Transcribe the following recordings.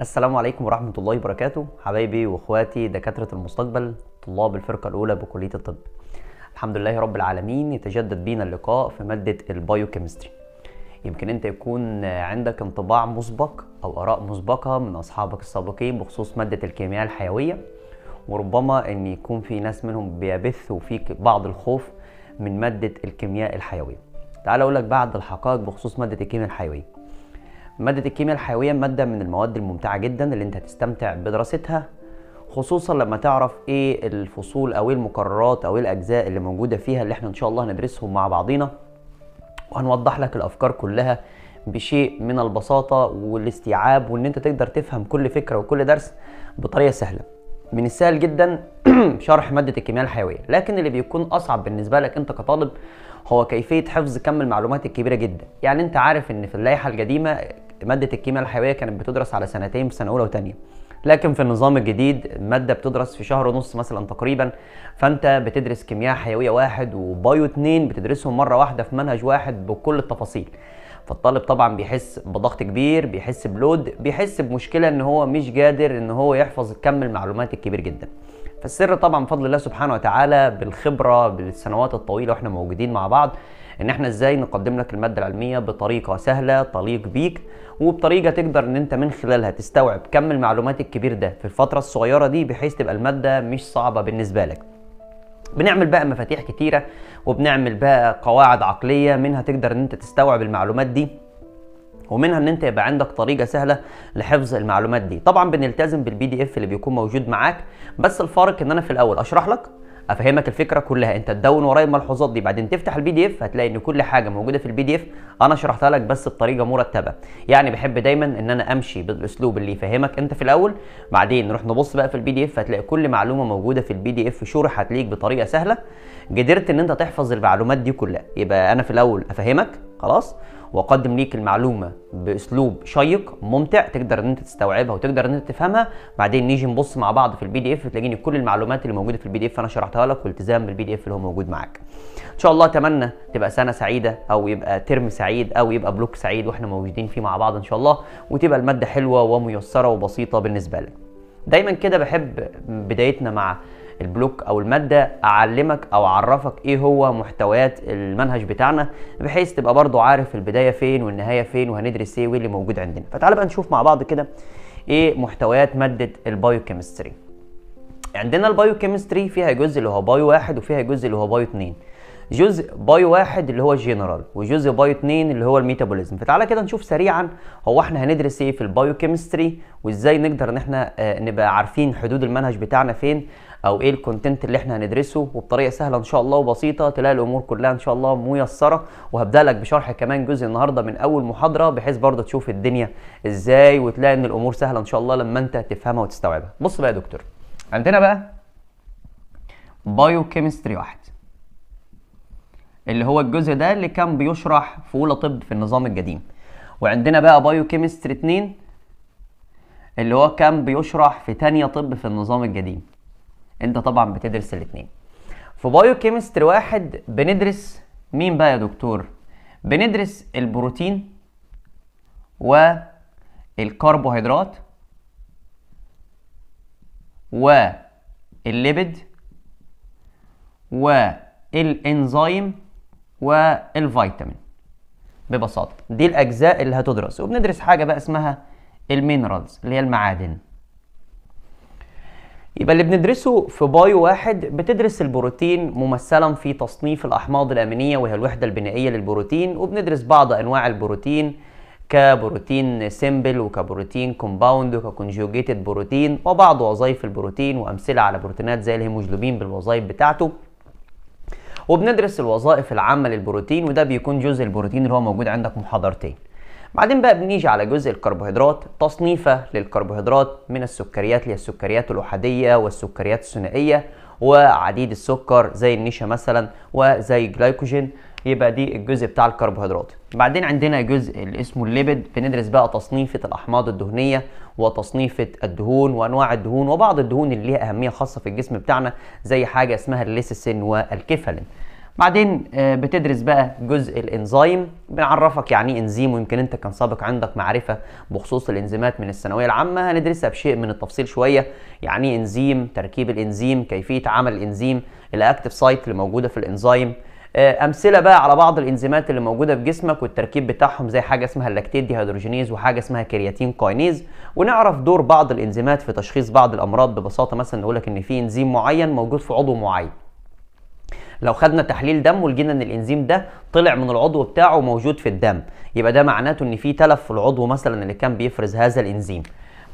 السلام عليكم ورحمة الله وبركاته حبايبي واخواتي دكاترة المستقبل طلاب الفرقة الأولى بكلية الطب الحمد لله رب العالمين يتجدد بينا اللقاء في مادة كيمستري يمكن انت يكون عندك انطباع مسبق او اراء مسبقة من اصحابك السابقين بخصوص مادة الكيمياء الحيوية وربما ان يكون في ناس منهم بيبثوا فيك بعض الخوف من مادة الكيمياء الحيوية تعال اقول لك بعض الحقائق بخصوص مادة الكيمياء الحيوية مادة الكيمياء الحيوية مادة من المواد الممتعة جدا اللي انت هتستمتع بدراستها خصوصا لما تعرف ايه الفصول او ايه المقررات او ايه الاجزاء اللي موجودة فيها اللي احنا ان شاء الله هندرسهم مع بعضينا وهنوضح لك الافكار كلها بشيء من البساطة والاستيعاب وان انت تقدر تفهم كل فكرة وكل درس بطريقة سهلة من السهل جدا شرح مادة الكيمياء الحيوية لكن اللي بيكون أصعب بالنسبة لك أنت كطالب هو كيفية حفظ كم المعلومات الكبيرة جدا يعني أنت عارف إن في اللائحة القديمة ماده الكيمياء الحيويه كانت بتدرس على سنتين في سنه اولى وثانيه لكن في النظام الجديد الماده بتدرس في شهر ونص مثلا تقريبا فانت بتدرس كيمياء حيويه واحد وبايو اثنين بتدرسهم مره واحده في منهج واحد بكل التفاصيل فالطالب طبعا بيحس بضغط كبير بيحس بلود بيحس بمشكله ان هو مش قادر ان هو يحفظ كم المعلومات الكبير جدا فالسر طبعا بفضل الله سبحانه وتعالى بالخبره بالسنوات الطويله واحنا موجودين مع بعض ان احنا ازاي نقدم لك الماده العلميه بطريقه سهله تليق بيك وبطريقه تقدر ان انت من خلالها تستوعب كم المعلومات الكبير ده في الفتره الصغيره دي بحيث تبقى الماده مش صعبه بالنسبه لك بنعمل بقى مفاتيح كتيره وبنعمل بقى قواعد عقليه منها تقدر ان انت تستوعب المعلومات دي ومنها ان انت يبقى عندك طريقه سهله لحفظ المعلومات دي طبعا بنلتزم بالبي دي اف اللي بيكون موجود معاك بس الفارق ان انا في الاول اشرح لك افهمك الفكره كلها انت تدون ورايا الملحوظات دي بعدين تفتح البي دي اف هتلاقي ان كل حاجه موجوده في البي دي اف انا شرحتها لك بس بطريقه مرتبه يعني بحب دايما ان انا امشي بالاسلوب اللي يفهمك انت في الاول بعدين نروح نبص بقى في البي دي اف هتلاقي كل معلومه موجوده في البي دي اف شرحت ليك بطريقه سهله قدرت ان انت تحفظ المعلومات دي كلها يبقى انا في الاول افهمك خلاص واقدم ليك المعلومه باسلوب شيق ممتع تقدر ان انت تستوعبها وتقدر ان انت تفهمها بعدين نيجي نبص مع بعض في البي دي اف تلاقيني كل المعلومات اللي موجوده في البي دي اف انا شرحتها لك والتزام بالبي دي اف اللي هو موجود معاك ان شاء الله اتمنى تبقى سنه سعيده او يبقى ترم سعيد او يبقى بلوك سعيد واحنا موجودين فيه مع بعض ان شاء الله وتبقى الماده حلوه وميسره وبسيطه بالنسبه لك دايما كده بحب بدايتنا مع البلوك او الماده اعلمك او اعرفك ايه هو محتويات المنهج بتاعنا بحيث تبقى برضو عارف البدايه فين والنهايه فين وهندرس ايه وايه اللي موجود عندنا فتعال بقى نشوف مع بعض كده ايه محتويات ماده البايوكيمستري عندنا البايوكيمستري فيها جزء اللي هو بايو واحد وفيها جزء اللي هو بايو اتنين جزء بايو واحد اللي هو الجنرال وجزء بايو اتنين اللي هو الميتابوليزم فتعالى كده نشوف سريعا هو احنا هندرس ايه في البايوكيمستري وازاي نقدر ان احنا آه، نبقى عارفين حدود المنهج بتاعنا فين او ايه الكونتنت اللي احنا هندرسه وبطريقه سهله ان شاء الله وبسيطه تلاقي الامور كلها ان شاء الله ميسره وهبدا لك بشرح كمان جزء النهارده من اول محاضره بحيث برضه تشوف الدنيا ازاي وتلاقي ان الامور سهله ان شاء الله لما انت تفهمها وتستوعبها بص بقى يا دكتور عندنا بقى بايو كيمستري واحد اللي هو الجزء ده اللي كان بيشرح في اولى طب في النظام القديم وعندنا بقى بايو كيمستري 2 اللي هو كان بيشرح في تانية طب في النظام القديم انت طبعا بتدرس الاثنين في بايو كيمستري واحد بندرس مين بقى يا دكتور بندرس البروتين والكربوهيدرات والليبيد والانزيم والفيتامين ببساطه دي الاجزاء اللي هتدرس وبندرس حاجه بقى اسمها المينرالز اللي هي المعادن يبقى اللي بندرسه في بايو واحد بتدرس البروتين ممثلا في تصنيف الاحماض الامينيه وهي الوحده البنائيه للبروتين وبندرس بعض انواع البروتين كبروتين سيمبل وكبروتين كومباوند وكونجوجيتد بروتين وبعض وظائف البروتين وامثله على بروتينات زي الهيموجلوبين بالوظائف بتاعته وبندرس الوظائف العامه للبروتين وده بيكون جزء البروتين اللي هو موجود عندك محاضرتين بعدين بقى بنيجي على جزء الكربوهيدرات تصنيفه للكربوهيدرات من السكريات اللي هي السكريات الاحاديه والسكريات الثنائيه وعديد السكر زي النشا مثلا وزي الجلايكوجين يبقى دي الجزء بتاع الكربوهيدرات بعدين عندنا جزء اللي اسمه الليبيد بندرس بقى تصنيفة الأحماض الدهنية وتصنيفة الدهون وأنواع الدهون وبعض الدهون اللي ليها أهمية خاصة في الجسم بتاعنا زي حاجة اسمها الليسسين والكيفالين بعدين آه، بتدرس بقى جزء الانزيم بنعرفك يعني ايه انزيم ويمكن انت كان سابق عندك معرفه بخصوص الانزيمات من الثانويه العامه هندرسها بشيء من التفصيل شويه يعني ايه انزيم تركيب الانزيم كيفيه عمل الانزيم الاكتف سايت اللي موجوده في الانزيم آه، امثله بقى على بعض الانزيمات اللي موجوده في جسمك والتركيب بتاعهم زي حاجه اسمها اللاكتيت ديهيدروجينيز وحاجه اسمها كرياتين كاينيز ونعرف دور بعض الانزيمات في تشخيص بعض الامراض ببساطه مثلا نقول لك ان في انزيم معين موجود في عضو معين لو خدنا تحليل دم ولقينا ان الانزيم ده طلع من العضو بتاعه موجود في الدم يبقى ده معناته ان في تلف في العضو مثلا اللي كان بيفرز هذا الانزيم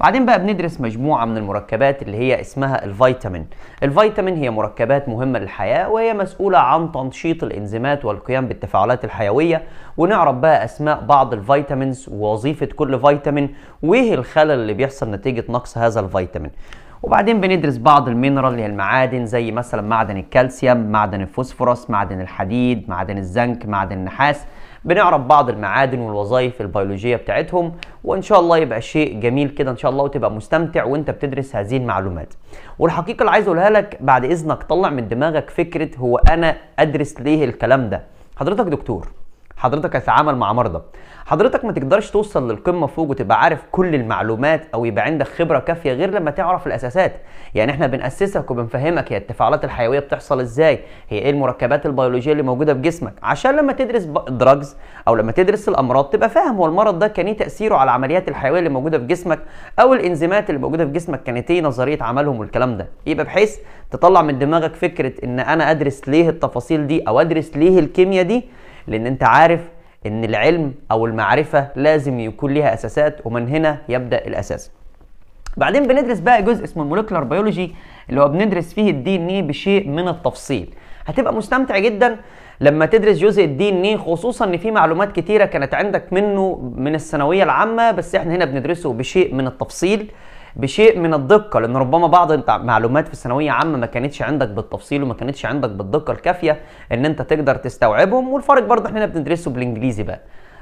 بعدين بقى بندرس مجموعة من المركبات اللي هي اسمها الفيتامين الفيتامين هي مركبات مهمة للحياة وهي مسؤولة عن تنشيط الإنزيمات والقيام بالتفاعلات الحيوية ونعرف بقى أسماء بعض الفيتامينز ووظيفة كل فيتامين وإيه الخلل اللي بيحصل نتيجة نقص هذا الفيتامين وبعدين بندرس بعض المينرال اللي هي المعادن زي مثلا معدن الكالسيوم معدن الفوسفورس معدن الحديد معدن الزنك معدن النحاس بنعرف بعض المعادن والوظائف البيولوجيه بتاعتهم وان شاء الله يبقى شيء جميل كده ان شاء الله وتبقى مستمتع وانت بتدرس هذه المعلومات والحقيقه اللي عايز اقولها لك بعد اذنك طلع من دماغك فكره هو انا ادرس ليه الكلام ده حضرتك دكتور حضرتك هتتعامل مع مرضى حضرتك ما تقدرش توصل للقمه فوق وتبقى عارف كل المعلومات او يبقى عندك خبره كافيه غير لما تعرف الاساسات يعني احنا بناسسك وبنفهمك هي التفاعلات الحيويه بتحصل ازاي هي ايه المركبات البيولوجيه اللي موجوده في جسمك عشان لما تدرس دراجز او لما تدرس الامراض تبقى فاهم هو المرض ده كان ايه تاثيره على العمليات الحيويه اللي موجوده في جسمك او الانزيمات اللي موجوده في جسمك كانت ايه نظريه عملهم والكلام ده يبقى بحيث تطلع من دماغك فكره ان انا ادرس ليه التفاصيل دي او ادرس ليه الكيمياء دي لان انت عارف ان العلم او المعرفه لازم يكون ليها اساسات ومن هنا يبدا الاساس بعدين بندرس بقى جزء اسمه الموليكولار بيولوجي اللي هو بندرس فيه الدي ان ايه بشيء من التفصيل هتبقى مستمتع جدا لما تدرس جزء الدي ان ايه خصوصا ان في معلومات كتيره كانت عندك منه من الثانويه العامه بس احنا هنا بندرسه بشيء من التفصيل بشيء من الدقه لان ربما بعض المعلومات في الثانويه عامه ما كانتش عندك بالتفصيل وما كانتش عندك بالدقه الكافيه ان انت تقدر تستوعبهم والفرق برضه احنا بندرسه بالانجليزي بقى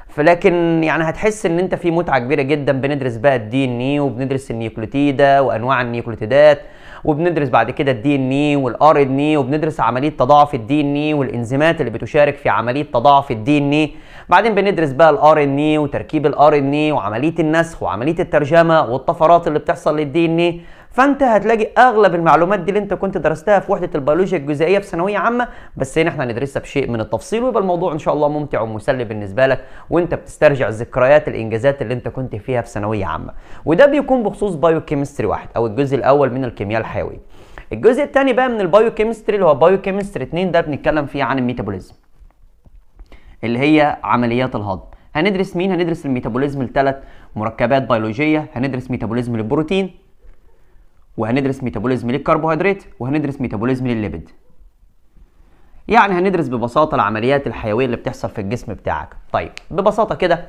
فلكن يعني هتحس ان انت في متعه كبيره جدا بندرس بقى الدي ان ايه وبندرس النيوكليوتيدا وانواع النيوكليوتيدات وبندرس بعد كده الدي ان اي والار ان اي وبندرس عمليه تضاعف الدي ان اي والانزيمات اللي بتشارك في عمليه تضاعف الدي ان اي بعدين بندرس بقى الار ان اي وتركيب الار ان اي وعمليه النسخ وعمليه الترجمه والطفرات اللي بتحصل للدي ان اي فانت هتلاقي اغلب المعلومات دي اللي انت كنت درستها في وحده البيولوجيا الجزيئيه في ثانويه عامه بس هنا احنا هندرسها بشيء من التفصيل ويبقى الموضوع ان شاء الله ممتع ومسلي بالنسبه لك وانت بتسترجع ذكريات الانجازات اللي انت كنت فيها في ثانويه عامه وده بيكون بخصوص بايوكيمستري واحد او الجزء الاول من الكيمياء الحيويه الجزء الثاني بقى من البايوكيمستري اللي هو بايوكيمستري 2 ده بنتكلم فيه عن الميتابوليزم اللي هي عمليات الهضم هندرس مين هندرس الميتابوليزم لثلاث مركبات بيولوجيه هندرس ميتابوليزم للبروتين وهندرس ميتابوليزم للكربوهيدرات وهندرس ميتابوليزم للليبيد يعني هندرس ببساطه العمليات الحيويه اللي بتحصل في الجسم بتاعك طيب ببساطه كده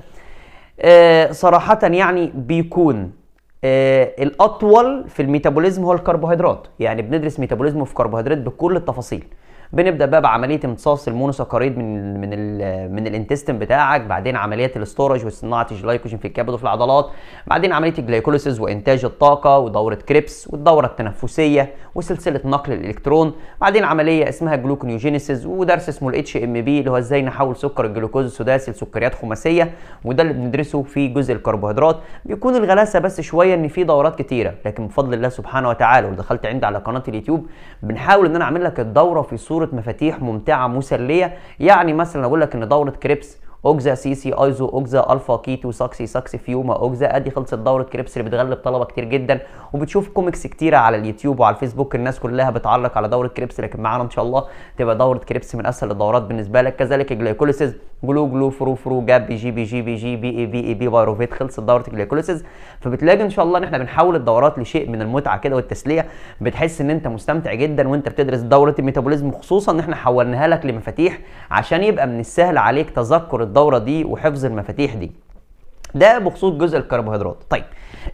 آه صراحه يعني بيكون آه الاطول في الميتابوليزم هو الكربوهيدرات يعني بندرس ميتابوليزم في كربوهيدرات بكل التفاصيل بنبدا بقى بعمليه امتصاص المونوسكاريد من من الـ من الانتستين بتاعك بعدين عمليه الاستورج وصناعه الجلايكوجين في الكبد وفي العضلات بعدين عمليه الجلايكوليسيس وانتاج الطاقه ودوره كريبس والدوره التنفسيه وسلسله نقل الالكترون بعدين عمليه اسمها جلوكونيوجينيسيس ودرس اسمه الاتش ام بي اللي هو ازاي نحول سكر الجلوكوز السداسي لسكريات خماسيه وده اللي بندرسه في جزء الكربوهيدرات بيكون الغلاسه بس شويه ان في دورات كتيره لكن بفضل الله سبحانه وتعالى ودخلت عندي على قناه اليوتيوب بنحاول ان انا اعمل لك الدوره في صوره صوره مفاتيح ممتعه مسليه يعني مثلا اقول لك ان دوره كريبس اوكزا سي سي ايزو اوكزا الفا كيتو ساكسي ساكسي فيوما اوكزا ادي خلصت دوره كريبس اللي بتغلب طلبه كتير جدا وبتشوف كوميكس كتيره على اليوتيوب وعلى الفيسبوك الناس كلها بتعلق على دوره كريبس لكن معانا ان شاء الله تبقى دوره كريبس من اسهل الدورات بالنسبه لك كذلك الجلايكوليسيز جلو جلو فرو فرو جاب بي جي بي جي بي جي بي اي بي اي بي بايروفيت خلصت دوره الجليكوليسيز فبتلاقي ان شاء الله ان احنا بنحول الدورات لشيء من المتعه كده والتسليه بتحس ان انت مستمتع جدا وانت بتدرس دوره الميتابوليزم خصوصا ان احنا حولناها لك لمفاتيح عشان يبقى من السهل عليك تذكر الدوره دي وحفظ المفاتيح دي ده بخصوص جزء الكربوهيدرات طيب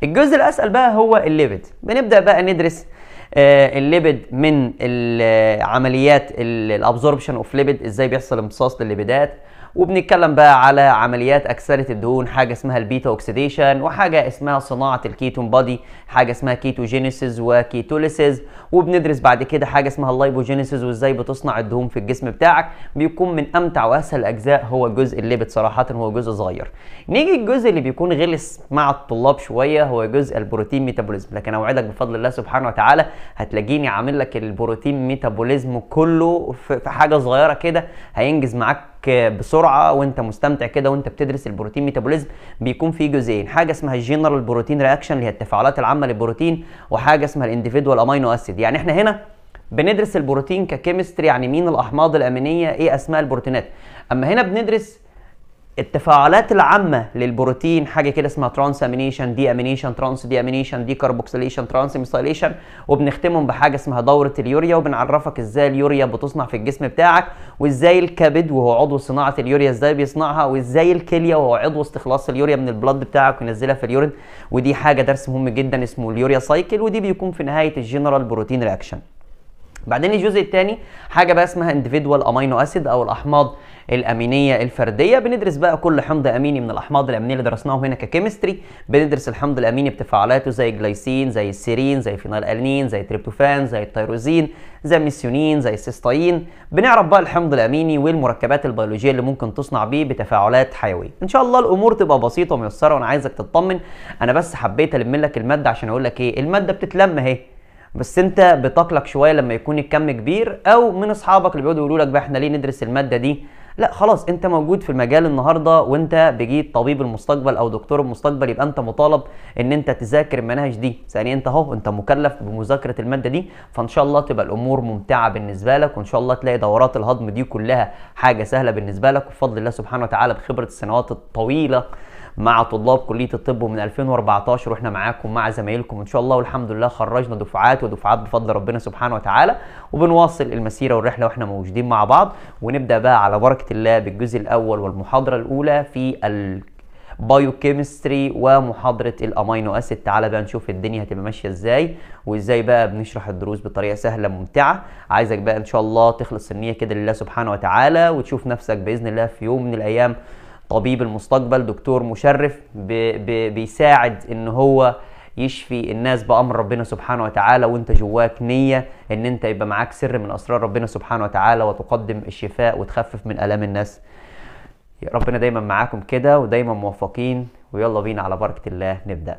الجزء الاسهل بقى هو الليبيد بنبدا بقى ندرس آه، الليبيد من آه، عمليات الابزوربشن اوف ليبيد ازاي بيحصل امتصاص للليبيدات وبنتكلم بقى على عمليات اكسده الدهون حاجه اسمها البيتا اوكسيديشن وحاجه اسمها صناعه الكيتون بادي حاجه اسمها كيتوجينيسيس وكيتوليسيس وبندرس بعد كده حاجه اسمها اللايبوجينيسيس وازاي بتصنع الدهون في الجسم بتاعك بيكون من امتع واسهل الاجزاء هو الجزء اللي صراحة هو جزء صغير نيجي الجزء اللي بيكون غلس مع الطلاب شويه هو جزء البروتين ميتابوليزم لكن اوعدك بفضل الله سبحانه وتعالى هتلاقيني عامل لك البروتين ميتابوليزم كله في حاجه صغيره كده هينجز معاك بسرعه وانت مستمتع كده وانت بتدرس البروتين ميتابوليزم بيكون في جزئين حاجه اسمها الجنرال بروتين رياكشن اللي هي التفاعلات العامه للبروتين وحاجه اسمها الانديفيدوال امينو اسيد يعني احنا هنا بندرس البروتين ككيمستري يعني مين الاحماض الامينيه ايه اسماء البروتينات اما هنا بندرس التفاعلات العامه للبروتين حاجه كده اسمها ترانس امينيشن دي امينيشن ترانس دي امينيشن دي كاربوكسيليشن ترانس ميثايليشن وبنختمهم بحاجه اسمها دوره اليوريا وبنعرفك ازاي اليوريا بتصنع في الجسم بتاعك وازاي الكبد وهو عضو صناعه اليوريا ازاي بيصنعها وازاي الكليه وهو عضو استخلاص اليوريا من البلد بتاعك وينزلها في اليورين ودي حاجه درس مهم جدا اسمه اليوريا سايكل ودي بيكون في نهايه الجنرال بروتين رياكشن بعدين الجزء الثاني حاجه بقى اسمها individual امينو اسيد او الاحماض الامينيه الفرديه بندرس بقى كل حمض اميني من الاحماض الامينيه اللي درسناه هنا ككيمستري بندرس الحمض الاميني بتفاعلاته زي جلايسين زي السيرين زي فينال الانين زي التريبتوفان زي التيروزين زي ميسيونين زي السيستاين بنعرف بقى الحمض الاميني والمركبات البيولوجيه اللي ممكن تصنع بيه بتفاعلات حيويه ان شاء الله الامور تبقى بسيطه وميسره وانا عايزك تطمن انا بس حبيت الم لك الماده عشان اقول لك ايه الماده بتتلم اهي بس انت بتقلق شويه لما يكون الكم كبير او من اصحابك اللي بيقعدوا يقولوا لك بقى احنا ليه ندرس الماده دي لا خلاص انت موجود في المجال النهارده وانت بجيت طبيب المستقبل او دكتور المستقبل يبقى انت مطالب ان انت تذاكر المناهج دي ثاني انت اهو انت مكلف بمذاكره الماده دي فان شاء الله تبقى الامور ممتعه بالنسبه لك وان شاء الله تلاقي دورات الهضم دي كلها حاجه سهله بالنسبه لك وبفضل الله سبحانه وتعالى بخبره السنوات الطويله مع طلاب كليه الطب ومن 2014 واحنا معاكم مع زمايلكم ان شاء الله والحمد لله خرجنا دفعات ودفعات بفضل ربنا سبحانه وتعالى وبنواصل المسيره والرحله واحنا موجودين مع بعض ونبدا بقى على بركه الله بالجزء الاول والمحاضره الاولى في ال كيمستري ومحاضره الامينو اسيد تعالى بقى نشوف الدنيا هتبقى ماشيه ازاي وازاي بقى بنشرح الدروس بطريقه سهله ممتعه عايزك بقى ان شاء الله تخلص النيه كده لله سبحانه وتعالى وتشوف نفسك باذن الله في يوم من الايام طبيب المستقبل دكتور مشرف بيساعد ان هو يشفي الناس بامر ربنا سبحانه وتعالى وانت جواك نيه ان انت يبقى معاك سر من اسرار ربنا سبحانه وتعالى وتقدم الشفاء وتخفف من الام الناس ربنا دايما معاكم كده ودايما موفقين ويلا بينا على بركه الله نبدا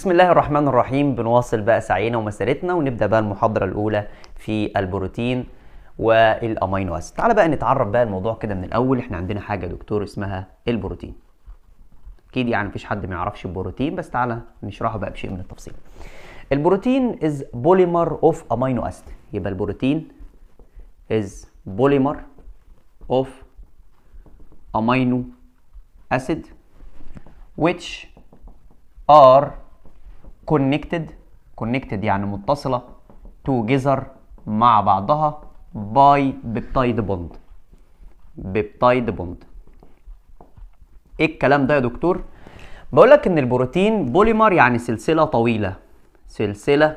بسم الله الرحمن الرحيم بنواصل بقى سعينا ومسيرتنا ونبدا بقى المحاضره الاولى في البروتين والامينو اسيد تعال بقى نتعرف بقى الموضوع كده من الاول احنا عندنا حاجه يا دكتور اسمها البروتين اكيد يعني مفيش حد ما يعرفش البروتين بس تعالى نشرحه بقى بشيء من التفصيل البروتين از بوليمر اوف امينو اسيد يبقى البروتين از بوليمر اوف امينو اسيد which are كونكتد كونكتد يعني متصله together مع بعضها باي بيبتايد بوند بيبتايد بوند ايه الكلام ده يا دكتور بقول لك ان البروتين بوليمر يعني سلسله طويله سلسله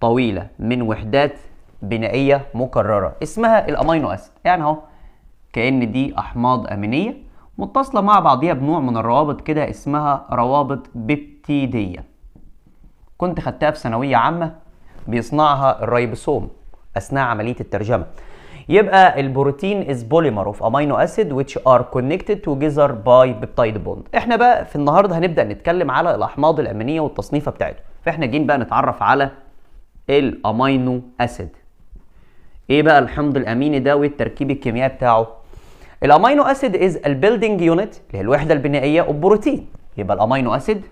طويله من وحدات بنائيه مكرره اسمها الامينو اسيد يعني اهو كان دي احماض امينيه متصله مع بعضيها بنوع من الروابط كده اسمها روابط بيبتيديه كنت خدتها في ثانويه عامه بيصنعها الريبوسوم اثناء عمليه الترجمه يبقى البروتين از بوليمر اوف امينو اسيد ويتش ار كونكتد توجذر باي بيبتايد بوند احنا بقى في النهارده هنبدا نتكلم على الاحماض الامينيه والتصنيفه بتاعته فاحنا جايين بقى نتعرف على الامينو اسيد ايه بقى الحمض الاميني ده والتركيب الكيميائي بتاعه الامينو اسيد از البيلدنج يونت اللي هي الوحده البنائيه والبروتين يبقى الامينو اسيد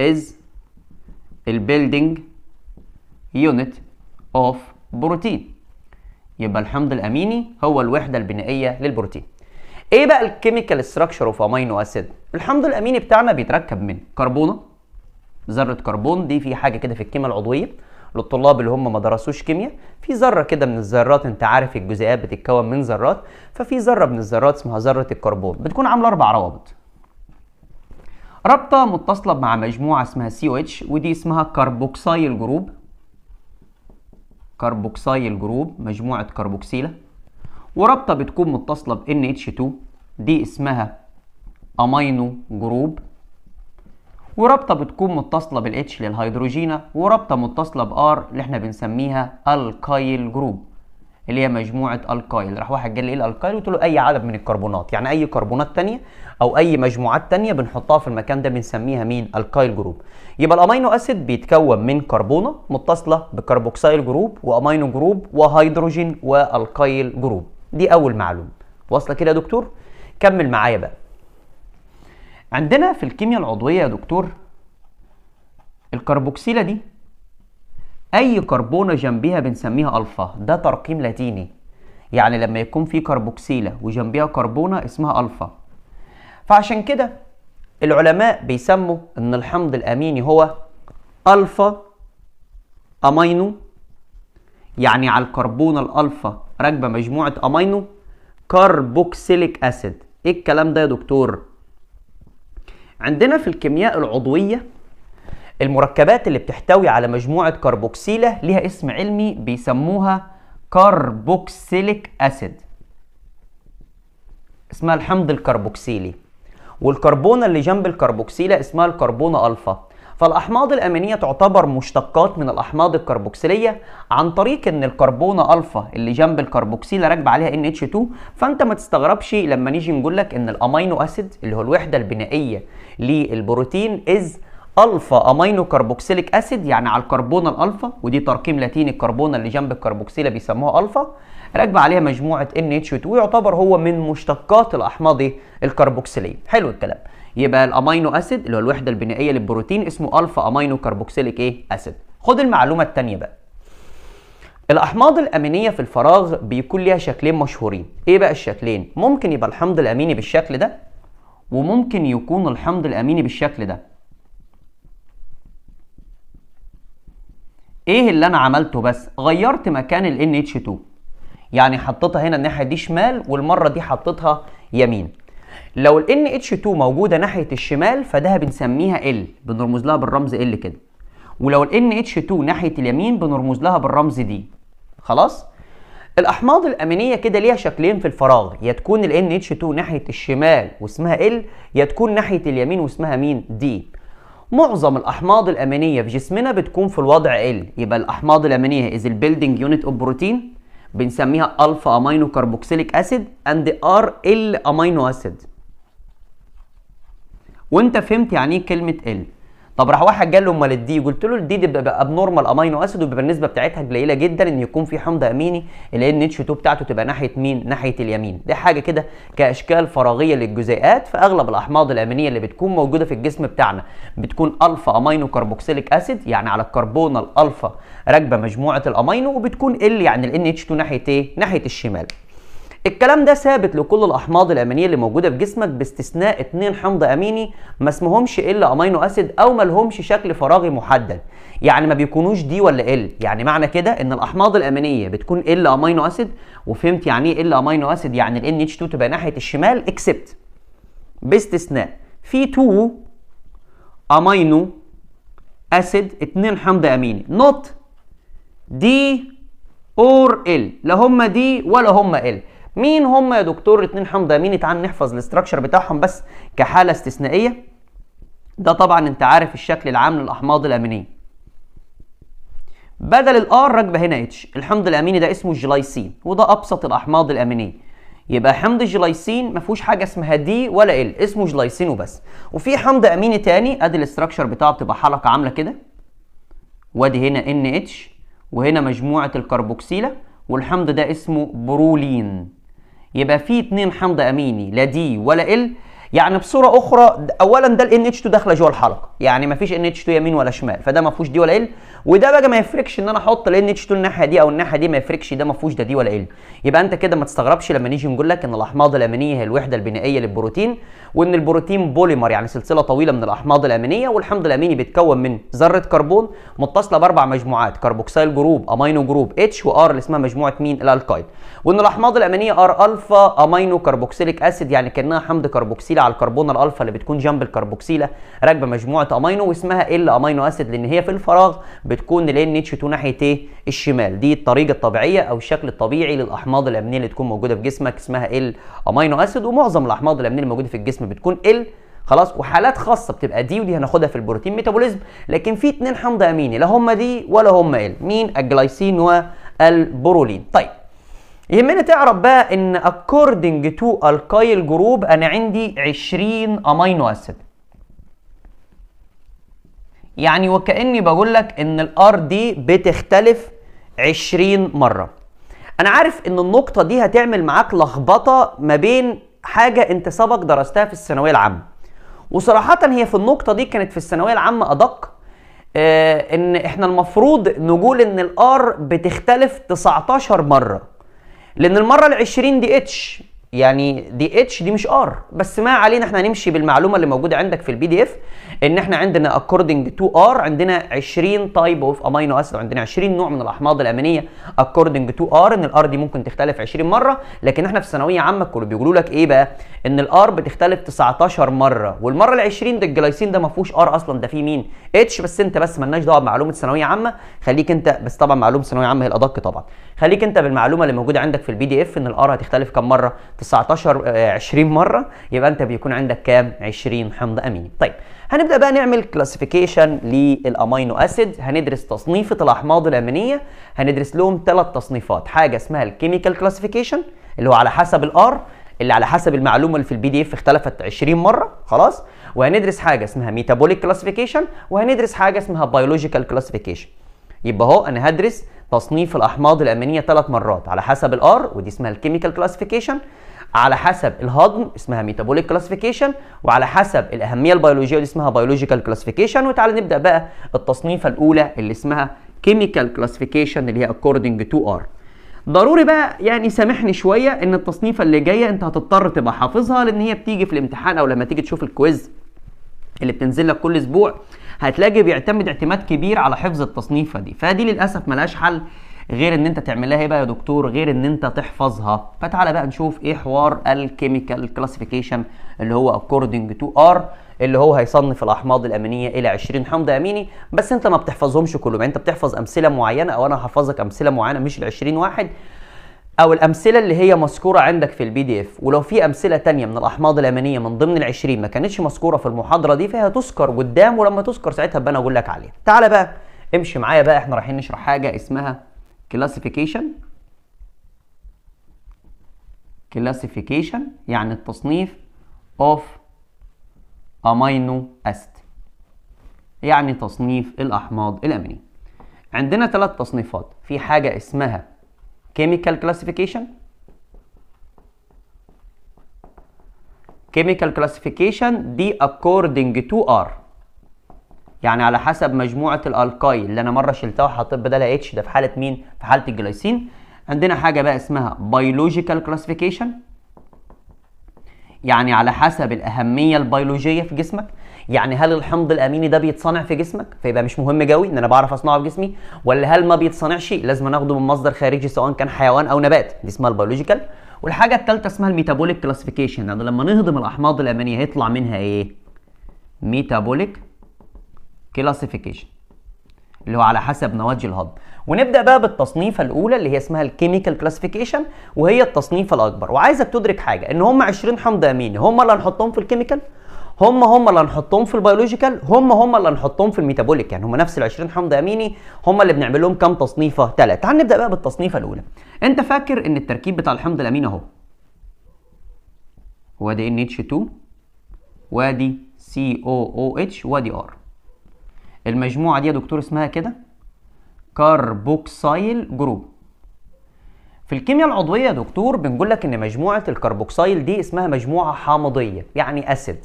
از البيلدينج يونت اوف بروتين يبقى الحمض الاميني هو الوحده البنائيه للبروتين ايه بقى الكيميكال ستراكشر اوف امينو اسيد الحمض الاميني بتاعنا بيتركب من كربونه ذره كربون دي في حاجه كده في الكيمياء العضويه للطلاب اللي هم ما درسوش كيمياء في ذره كده من الذرات انت عارف الجزيئات بتتكون من ذرات ففي ذره من الذرات اسمها ذره الكربون بتكون عامله اربع روابط رابطة متصلة مع مجموعة اسمها COH ودي اسمها كربوكسايل جروب كربوكسايل جروب مجموعة كربوكسيلة ورابطة بتكون متصلة ب اتش 2 دي اسمها أمينو جروب ورابطة بتكون متصلة بالاتش للهيدروجينة ورابطة متصلة بار اللي احنا بنسميها الكايل جروب اللي هي مجموعه الكايل راح واحد قال لي ايه الالكايل قلت له اي عدد من الكربونات يعني اي كربونات تانية او اي مجموعات تانية بنحطها في المكان ده بنسميها مين الكايل جروب يبقى الامينو اسيد بيتكون من كربونه متصله بكربوكسيل جروب وامينو جروب وهيدروجين والكايل جروب دي اول معلومه واصله كده يا دكتور كمل معايا بقى عندنا في الكيمياء العضويه يا دكتور الكربوكسيله دي اي كربونه جنبيها بنسميها الفا ده ترقيم لاتيني يعني لما يكون في كربوكسيله وجنبيها كربونه اسمها الفا فعشان كده العلماء بيسموا ان الحمض الاميني هو الفا امينو يعني على الكربون الالفا راكبه مجموعه امينو كربوكسيليك اسيد ايه الكلام ده يا دكتور عندنا في الكيمياء العضويه المركبات اللي بتحتوي على مجموعة كربوكسيلة ليها اسم علمي بيسموها كربوكسيليك أسيد اسمها الحمض الكربوكسيلي والكربونة اللي جنب الكربوكسيلة اسمها الكربونة ألفا فالأحماض الأمينية تعتبر مشتقات من الأحماض الكربوكسيلية عن طريق إن الكربونة ألفا اللي جنب الكربوكسيلة راكبة عليها NH2 فأنت ما تستغربش لما نيجي نقول لك إن الأمينو أسيد اللي هو الوحدة البنائية للبروتين إز الفا امينو كربوكسيليك اسيد يعني على الكربون الالفا ودي ترقيم لاتيني الكربون اللي جنب الكربوكسيله بيسموها الفا راكبه عليها مجموعه NH2 ويعتبر هو من مشتقات الاحماض الكربوكسيليه حلو الكلام يبقى الامينو اسيد اللي هو الوحده البنائيه للبروتين اسمه الفا امينو كربوكسيليك ايه اسيد خد المعلومه الثانيه بقى الاحماض الامينيه في الفراغ بيكون ليها شكلين مشهورين ايه بقى الشكلين ممكن يبقى الحمض الاميني بالشكل ده وممكن يكون الحمض الاميني بالشكل ده ايه اللي انا عملته بس غيرت مكان ال NH2 يعني حطيتها هنا الناحيه دي شمال والمره دي حطيتها يمين لو ال NH2 موجوده ناحيه الشمال فده بنسميها L بنرمز لها بالرمز L كده ولو ال NH2 ناحيه اليمين بنرمز لها بالرمز D خلاص الاحماض الامينيه كده ليها شكلين في الفراغ يا تكون ال NH2 ناحيه الشمال واسمها L يا تكون ناحيه اليمين واسمها مين D معظم الاحماض الامينيه في جسمنا بتكون في الوضع ال يبقى الاحماض الامينيه از البيلدنج يونت اوف بروتين بنسميها الفا امينو كربوكسيليك اسيد اند ار ال امينو اسيد وانت فهمت يعني ايه كلمه ال طب راح واحد قال له امال الدي قلت له الدي دي بتبقى ابنورمال امينو اسيد وبيبقى النسبه بتاعتها قليله جدا ان يكون في حمض اميني ال ان اتش 2 بتاعته تبقى ناحيه مين ناحيه اليمين دي حاجه كده كاشكال فراغيه للجزيئات فاغلب الاحماض الامينيه اللي بتكون موجوده في الجسم بتاعنا بتكون الفا امينو كربوكسيليك اسيد يعني على الكربون الالفا راكبه مجموعه الامينو وبتكون ال يعني ال ان اتش 2 ناحيه ايه ناحيه الشمال الكلام ده ثابت لكل الاحماض الامينيه اللي موجوده في جسمك باستثناء اتنين حمض اميني ما اسمهمش الا امينو اسيد او ما لهمش شكل فراغي محدد يعني ما بيكونوش دي ولا ال يعني معنى كده ان الاحماض الامينيه بتكون ال امينو اسيد وفهمت يعني ايه ال امينو اسيد يعني ال nh 2 تبقى ناحيه الشمال اكسبت باستثناء في 2 امينو اسيد اتنين حمض اميني نوت دي اور ال لا هم دي ولا هم ال مين هم يا دكتور الاثنين حمضيامين تعال نحفظ الاستراكشر بتاعهم بس كحاله استثنائيه ده طبعا انت عارف الشكل العام للاحماض الامينيه بدل الار راكبه هنا اتش الحمض الاميني ده اسمه الجلايسين وده ابسط الاحماض الامينيه يبقى حمض الجلايسين ما فيهوش حاجه اسمها دي ولا ال اسمه جلايسين وبس وفي حمض اميني تاني ادي الاستراكشر بتاعه بتبقى حلقه عامله كده وادي هنا ان اتش وهنا مجموعه الكربوكسيله والحمض ده اسمه برولين يبقى في اتنين حمض اميني لا دي ولا ال يعني بصوره اخرى اولا ده الان اتش 2 داخله جوه الحلقه يعني ما فيش ان اتش 2 يمين ولا شمال فده ما فيهوش دي ولا ال وده بقى ما يفرقش ان انا احط الان اتش 2 الناحيه دي او الناحيه دي ما يفرقش ده ما فيهوش ده دي ولا ال يبقى انت كده ما تستغربش لما نيجي نقول لك ان الاحماض الامينيه هي الوحده البنائيه للبروتين وان البروتين بوليمر يعني سلسله طويله من الاحماض الامينيه والحمض الاميني بيتكون من ذره كربون متصله باربع مجموعات كربوكسيل جروب امينو جروب اتش وار اللي اسمها مجموعه مين الالكايد وان الاحماض الامينيه ار الفا امينو كربوكسيليك اسيد يعني كانها حمض كربوكسيل على الكربون الالفا اللي بتكون جنب الكربوكسيله راكبه مجموعه امينو واسمها ال امينو اسيد لان هي في الفراغ بتكون ال ان اتش 2 ناحيه ايه الشمال دي الطريقه الطبيعيه او الشكل الطبيعي للاحماض الامينيه اللي تكون موجوده في جسمك اسمها ال امينو اسيد ومعظم الاحماض الامينيه الموجوده في الجسم بتكون ال خلاص وحالات خاصه بتبقى دي ودي هناخدها في البروتين ميتابوليزم لكن في اتنين حمض اميني لا هم دي ولا هم ال مين الجلايسين والبرولين طيب يهمنا تعرف بقى ان according to alkyl group انا عندي 20 امينو اسيد يعني وكاني بقول لك ان الار دي بتختلف 20 مره انا عارف ان النقطه دي هتعمل معاك لخبطه ما بين حاجه انت سبق درستها في الثانويه العامه وصراحه هي في النقطه دي كانت في الثانويه العامه ادق آه ان احنا المفروض نقول ان الار بتختلف 19 مره لان المره ال 20 دي اتش يعني دي اتش دي مش ار بس ما علينا احنا هنمشي بالمعلومه اللي موجوده عندك في البي دي اف ان احنا عندنا اكوردنج تو ار عندنا 20 تايب اوف امينو اسيد عندنا 20 نوع من الاحماض الامينيه اكوردنج تو ار ان الار دي ممكن تختلف 20 مره لكن احنا في ثانويه عامه كانوا بيقولوا لك ايه بقى ان الار بتختلف 19 مره والمره ال 20 ده الجلايسين ده ما فيهوش ار اصلا ده فيه مين اتش بس انت بس مالناش دعوه بمعلومه ثانويه عامه خليك انت بس طبعا معلومه ثانويه عامه هي الادق طبعا خليك انت بالمعلومه اللي موجوده عندك في البي دي اف ان الار هتختلف كام مره 19 20 آه، مره يبقى انت بيكون عندك كام 20 حمض اميني طيب هنبدا بقى نعمل كلاسيفيكيشن للامينو اسيد هندرس تصنيفه الاحماض الامينيه هندرس لهم ثلاث تصنيفات حاجه اسمها الكيميكال كلاسيفيكيشن اللي هو على حسب الار اللي على حسب المعلومه اللي في البي دي اف اختلفت 20 مره خلاص وهندرس حاجه اسمها ميتابوليك كلاسيفيكيشن وهندرس حاجه اسمها بيولوجيكال كلاسيفيكيشن يبقى اهو انا هدرس تصنيف الاحماض الامينيه ثلاث مرات على حسب الار ودي اسمها الكيميكال كلاسيفيكيشن على حسب الهضم اسمها ميتابوليك كلاسيفيكيشن وعلى حسب الاهميه البيولوجيه اللي اسمها بيولوجيكال كلاسيفيكيشن وتعالى نبدا بقى التصنيفه الاولى اللي اسمها كيميكال كلاسيفيكيشن اللي هي اكوردنج تو ار ضروري بقى يعني سامحني شويه ان التصنيفه اللي جايه انت هتضطر تبقى حافظها لان هي بتيجي في الامتحان او لما تيجي تشوف الكويز اللي بتنزل لك كل اسبوع هتلاقي بيعتمد اعتماد كبير على حفظ التصنيفه دي فدي للاسف ملهاش حل غير ان انت تعمل لها ايه بقى يا دكتور غير ان انت تحفظها فتعالى بقى نشوف ايه حوار الكيميكال كلاسيفيكيشن اللي هو اكوردنج تو ار اللي هو هيصنف الاحماض الامينيه الى 20 حمض اميني بس انت ما بتحفظهمش كلهم يعني انت بتحفظ امثله معينه او انا هحفظك امثله معينه مش ال 20 واحد او الامثله اللي هي مذكوره عندك في البي دي اف ولو في امثله تانية من الاحماض الامينيه من ضمن ال20 ما كانتش مذكوره في المحاضره دي فهي تذكر قدام ولما تذكر ساعتها بقى انا اقول لك عليها تعالى بقى امشي معايا بقى احنا رايحين نشرح حاجه اسمها كلاسيفيكيشن كلاسيفيكيشن يعني التصنيف اوف امينو اسيد يعني تصنيف الاحماض الامينيه عندنا ثلاث تصنيفات في حاجه اسمها كيميكال كلاسيفيكيشن كيميكال كلاسيفيكيشن دي according to R يعني على حسب مجموعه الألكاي اللي انا مره شلتها وحطيت بدالها اتش ده في حاله مين في حاله الجلايسين عندنا حاجه بقى اسمها بيولوجيكال كلاسيفيكيشن يعني على حسب الاهميه البيولوجيه في جسمك يعني هل الحمض الاميني ده بيتصنع في جسمك فيبقى مش مهم قوي ان انا بعرف اصنعه في جسمي ولا هل ما بيتصنعش لازم اخده من مصدر خارجي سواء كان حيوان او نبات دي اسمها البيولوجيكال والحاجه الثالثه اسمها الميتابوليك كلاسيفيكيشن يعني لما نهضم الاحماض الامينيه هيطلع منها ايه ميتابوليك كلاسيفيكيشن اللي هو على حسب نواجي الهضم ونبدا بقى بالتصنيفه الاولى اللي هي اسمها الكيميكال كلاسيفيكيشن وهي التصنيفه الاكبر وعايزك تدرك حاجه ان هم 20 حمض اميني هم اللي هنحطهم في الكيميكال هم هم اللي هنحطهم في البيولوجيكال هم هم اللي هنحطهم في الميتابوليك يعني هم نفس ال 20 حمض اميني هم اللي بنعمل لهم كام تصنيفه ثلاث تعال نبدا بقى بالتصنيفه الاولى انت فاكر ان التركيب بتاع الحمض الاميني اهو هو ده ان اتش 2 وادي سي او او اتش وادي ار المجموعه دي يا دكتور اسمها كده كاربوكسايل جروب في الكيمياء العضويه يا دكتور بنقول لك ان مجموعه الكربوكسايل دي اسمها مجموعه حامضيه يعني اسيد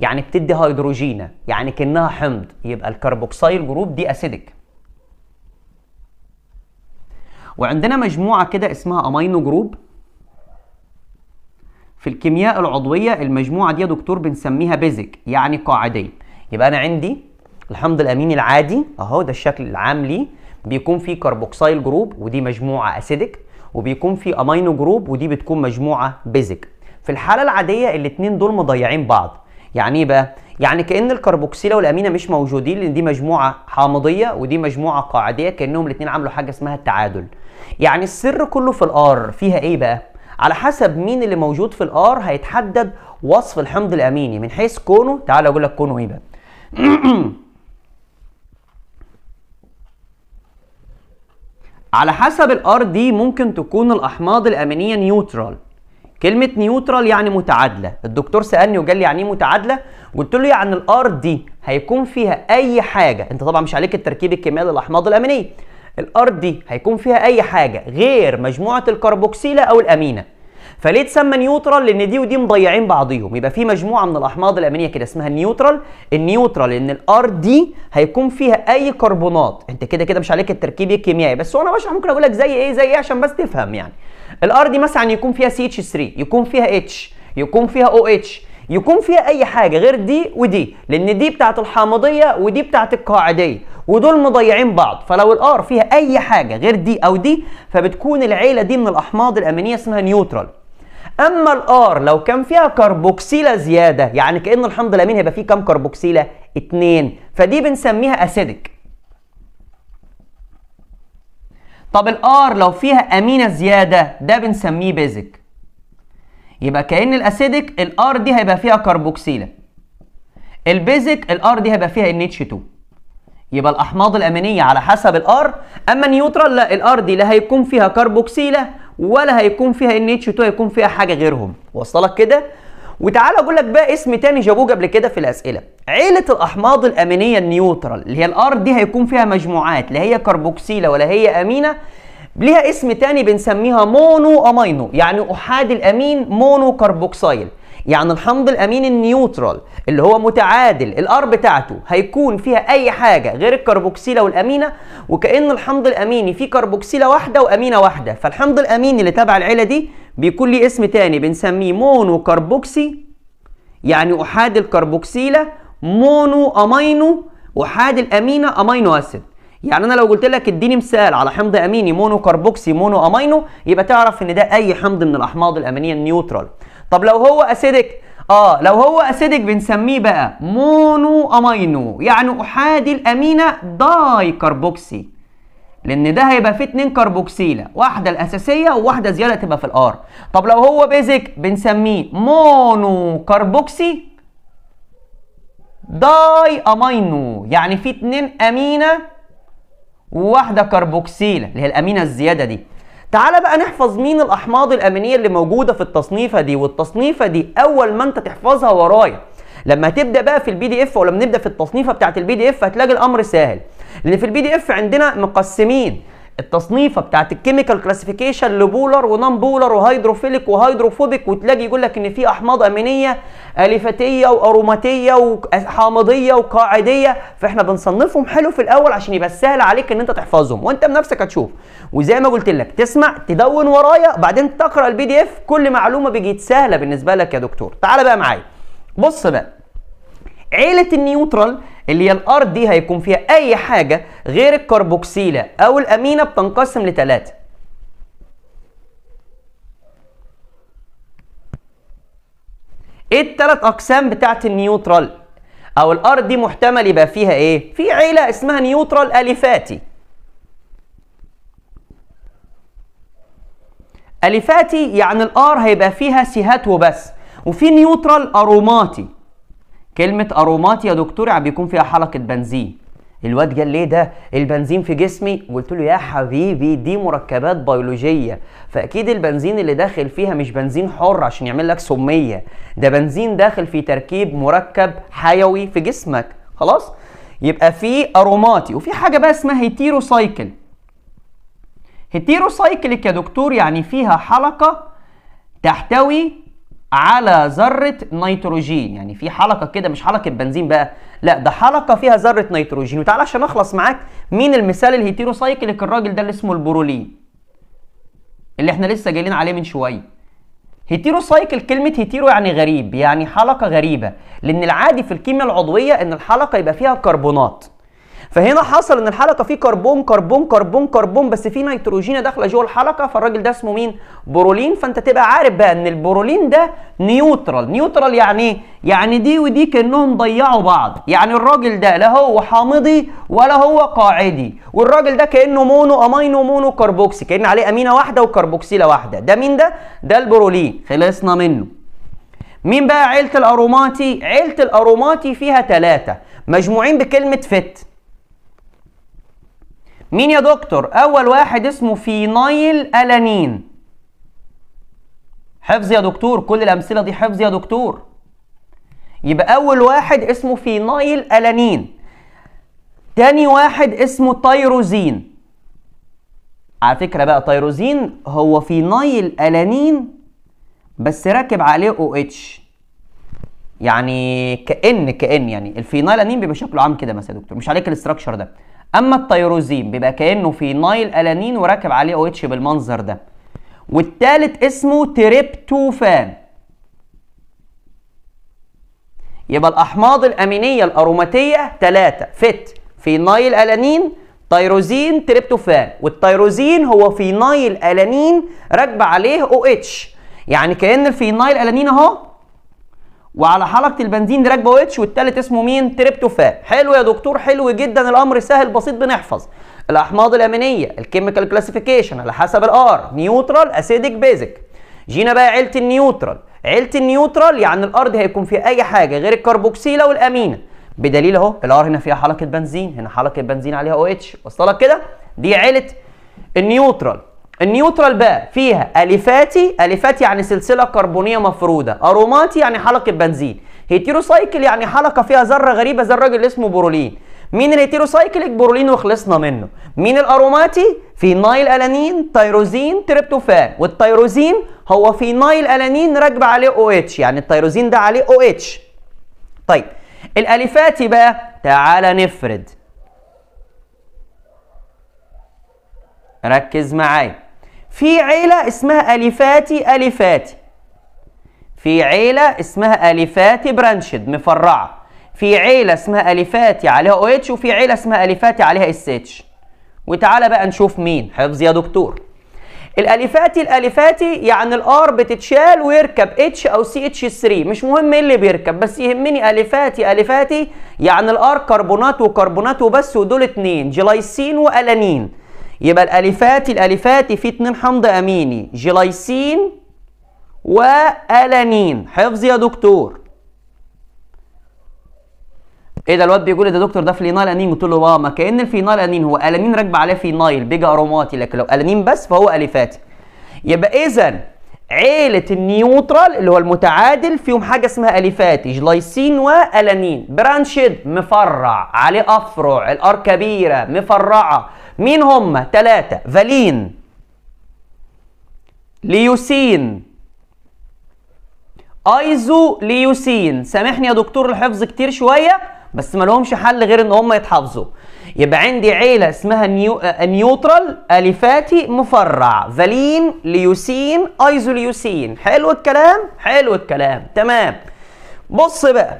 يعني بتدي هيدروجينه يعني كانها حمض يبقى الكربوكسايل جروب دي اسيدك وعندنا مجموعه كده اسمها امينو جروب في الكيمياء العضويه المجموعه دي يا دكتور بنسميها بيزك يعني قاعديه يبقى انا عندي الحمض الاميني العادي اهو ده الشكل العام ليه بيكون فيه كربوكسيل جروب ودي مجموعه اسيدك وبيكون فيه امينو جروب ودي بتكون مجموعه بيزك في الحاله العاديه الاثنين دول مضيعين بعض يعني ايه بقى يعني كان الكربوكسيله والامينه مش موجودين لان دي مجموعه حامضيه ودي مجموعه قاعديه كانهم الاثنين عملوا حاجه اسمها التعادل يعني السر كله في الار فيها ايه بقى على حسب مين اللي موجود في الار هيتحدد وصف الحمض الاميني من حيث كونه تعالى اقول لك كونه ايه بقى على حسب الار دي ممكن تكون الاحماض الامينيه نيوترال كلمه نيوترال يعني متعادله الدكتور سالني وقال لي يعني ايه متعادله قلت له يعني الار دي هيكون فيها اي حاجه انت طبعا مش عليك التركيب الكيميائي للاحماض الامينيه الار دي هيكون فيها اي حاجه غير مجموعه الكربوكسيله او الامينه فليه تسمى نيوترال لان دي ودي مضيعين بعضيهم يبقى في مجموعه من الاحماض الامينيه كده اسمها نيوترال النيوترال ان الار دي هيكون فيها اي كربونات انت كده كده مش عليك التركيب الكيميائي بس وانا بشرح ممكن اقول لك زي ايه زي ايه عشان بس تفهم يعني الار دي مثلا يكون فيها سي اتش 3 يكون فيها اتش يكون فيها او اتش يكون فيها اي حاجه غير دي ودي لان دي بتاعه الحامضيه ودي بتاعه القاعديه ودول مضيعين بعض فلو الار فيها اي حاجه غير دي او دي فبتكون العيله دي من الاحماض الامينيه اسمها نيوترال اما الار لو كان فيها كربوكسيله زياده يعني كان الحمض الامين هيبقى فيه كام كربوكسيله اتنين فدي بنسميها اسيدك طب الار لو فيها امينه زياده ده بنسميه بيزك يبقى كان الاسيدك الار دي هيبقى فيها كربوكسيله البيزك الار دي هيبقى فيها NH2 يبقى الاحماض الامينيه على حسب الار اما نيوترال لا الار دي لا هيكون فيها كربوكسيله ولا هيكون فيها ان اتش 2 هيكون فيها حاجه غيرهم وصلك كده وتعالى اقول لك بقى اسم تاني جابوه قبل كده في الاسئله عيله الاحماض الامينيه النيوترال اللي هي الار دي هيكون فيها مجموعات لا هي كربوكسيله ولا هي امينه ليها اسم تاني بنسميها مونو امينو يعني احادي الامين مونو كربوكسيل يعني الحمض الامين النيوترال اللي هو متعادل الار بتاعته هيكون فيها اي حاجه غير الكربوكسيله والامينه وكان الحمض الاميني فيه كربوكسيله واحده وامينه واحده فالحمض الاميني اللي تبع العيله دي بيكون ليه اسم تاني بنسميه مونو كربوكسي يعني احاد الكربوكسيله مونو امينو احاد الامينه امينو اسيد يعني انا لو قلت لك اديني مثال على حمض اميني مونو كربوكسي مونو امينو يبقى تعرف ان ده اي حمض من الاحماض الامينيه النيوترال طب لو هو اسيدك اه لو هو اسيدك بنسميه بقى مونو امينو يعني احادي الامينه داي كربوكسي لان ده هيبقى فيه اتنين كربوكسيله واحده الاساسيه وواحده زياده تبقى في الار طب لو هو بيزك بنسميه مونو كربوكسي داي امينو يعني فيه اتنين امينه وواحده كربوكسيله اللي هي الامينه الزياده دي تعال بقى نحفظ مين الاحماض الامينيه اللي موجوده في التصنيفه دي والتصنيفه دي اول ما انت تحفظها ورايا لما تبدا بقى في البي دي اف ولما نبدا في التصنيفه بتاعت البي دي اف هتلاقي الامر سهل لان في البي دي اف عندنا مقسمين التصنيفه بتاعت الكيميكال كلاسيفيكيشن لبولر ونون بولر وهيدروفيليك وهيدروفوبيك وتلاقي يقول لك ان في احماض امينيه الفاتيه واروماتيه وحامضيه وقاعديه فاحنا بنصنفهم حلو في الاول عشان يبقى سهل عليك ان انت تحفظهم وانت بنفسك هتشوف وزي ما قلت لك تسمع تدون ورايا بعدين تقرا البي دي اف كل معلومه بيجي سهله بالنسبه لك يا دكتور تعال بقى معايا بص بقى عيله النيوترال اللي هي الار دي هيكون فيها اي حاجه غير الكربوكسيله او الامينه بتنقسم لثلاثه ايه التلات اقسام بتاعت النيوترال او الار دي محتمل يبقى فيها ايه في عيله اسمها نيوترال اليفاتي اليفاتي يعني الار هيبقى فيها سيهات وبس وفي نيوترال اروماتي كلمة أرومات يا دكتور بيكون فيها حلقة بنزين الواد قال ليه ده البنزين في جسمي قلت له يا حبيبي دي مركبات بيولوجيه فاكيد البنزين اللي داخل فيها مش بنزين حر عشان يعمل لك سميه ده بنزين داخل في تركيب مركب حيوي في جسمك خلاص يبقى في اروماتي وفي حاجه بقى اسمها هيتيروسايكل سايكلك يا دكتور يعني فيها حلقه تحتوي على ذرة نيتروجين يعني في حلقة كده مش حلقة بنزين بقى لا ده حلقة فيها ذرة نيتروجين وتعالى عشان اخلص معاك مين المثال الهيتيروسايكليك الراجل ده اللي اسمه البرولين اللي احنا لسه جايين عليه من شوية سايكل كلمة هيتيرو يعني غريب يعني حلقة غريبة لأن العادي في الكيمياء العضوية إن الحلقة يبقى فيها كربونات فهنا حصل ان الحلقه فيه كربون كربون كربون كربون بس فيه نيتروجين داخله جوه الحلقه فالراجل ده اسمه مين برولين فانت تبقى عارف بقى ان البرولين ده نيوترال نيوترال يعني ايه يعني دي ودي كانهم ضيعوا بعض يعني الراجل ده لا هو حامضي ولا هو قاعدي والراجل ده كانه مونو امينو مونو كربوكسي كان عليه امينه واحده وكربوكسيله واحده ده مين ده ده البرولين خلصنا منه مين بقى عيله الاروماتي عيله الاروماتي فيها ثلاثه مجموعين بكلمه فت مين يا دكتور اول واحد اسمه فينايل الانين حفظ يا دكتور كل الامثله دي حفظ يا دكتور يبقى اول واحد اسمه فينايل الانين تاني واحد اسمه تيروزين على فكره بقى تيروزين هو فينايل الانين بس راكب عليه او اتش يعني كان كان يعني الفينايل الانين بيبقى شكله عام كده مثلا يا دكتور مش عليك الاستراكشر ده اما التيروزين بيبقى كانه في نايل الانين وراكب عليه او اتش بالمنظر ده والتالت اسمه تريبتوفان يبقى الاحماض الامينيه الاروماتيه ثلاثه فت نايل الانين تيروزين تريبتوفان والتيروزين هو في نايل الانين راكبه عليه او اتش يعني كان الفينايل الانين اهو وعلى حلقه البنزين راكبه اتش والتالت اسمه مين تريبتوفان حلو يا دكتور حلو جدا الامر سهل بسيط بنحفظ الاحماض الامينيه الكيميكال كلاسيفيكيشن على حسب الار نيوترال اسيدك بيزك جينا بقى عيله النيوترال عيله النيوترال يعني الارض هيكون فيها اي حاجه غير الكربوكسيله والامينه بدليل اهو الار هنا فيها حلقه بنزين هنا حلقه بنزين عليها او اتش وصلك كده دي عيله النيوترال النيوترال بقى فيها اليفاتي الفاتي يعني سلسله كربونيه مفروده اروماتي يعني حلقه بنزين هيتيروسايكل يعني حلقه فيها ذره غريبه زي الراجل اللي اسمه بورولين مين الهيتيروسايكليك بورولين وخلصنا منه مين الاروماتي في نايل الانين تيروزين تريبتوفان والتيروزين هو في نايل الانين راكبه عليه او اتش يعني التيروزين ده عليه او اتش طيب الاليفاتي بقى تعالى نفرد ركز معايا في عيلة اسمها أليفاتي أليفاتي في عيلة اسمها أليفاتي برانشد مفرعة في عيلة اسمها أليفاتي عليها أو اتش وفي عيلة اسمها أليفاتي عليها اس اتش وتعالى بقى نشوف مين حفظ يا دكتور الأليفاتي الأليفاتي يعني الآر بتتشال ويركب اتش أو سي اتش 3 مش مهم ايه اللي بيركب بس يهمني أليفاتي أليفاتي يعني الآر كربونات وكربونات وبس ودول اتنين جلايسين وألانين يبقى الالفات الالفات في اتنين حمض اميني جلايسين والانين حفظ يا دكتور ايه ده الواد بيقول إيه ده دكتور ده فينال انين قلت له اه ما كان الفينال انين هو الانين راكبه عليه فينايل بيجا اروماتي لكن لو الانين بس فهو الفاتي يبقى اذا عيله النيوترال اللي هو المتعادل فيهم حاجه اسمها الفاتي جلايسين والانين برانشد مفرع عليه افرع الار كبيره مفرعه مين هم ثلاثة فالين ليوسين ايزو ليوسين سامحني يا دكتور الحفظ كتير شوية بس ما لهمش حل غير ان هم يتحفظوا يبقى عندي عيلة اسمها نيو... آه، نيوترال اليفاتي مفرع فالين ليوسين ايزو ليوسين حلو الكلام حلو الكلام تمام بص بقى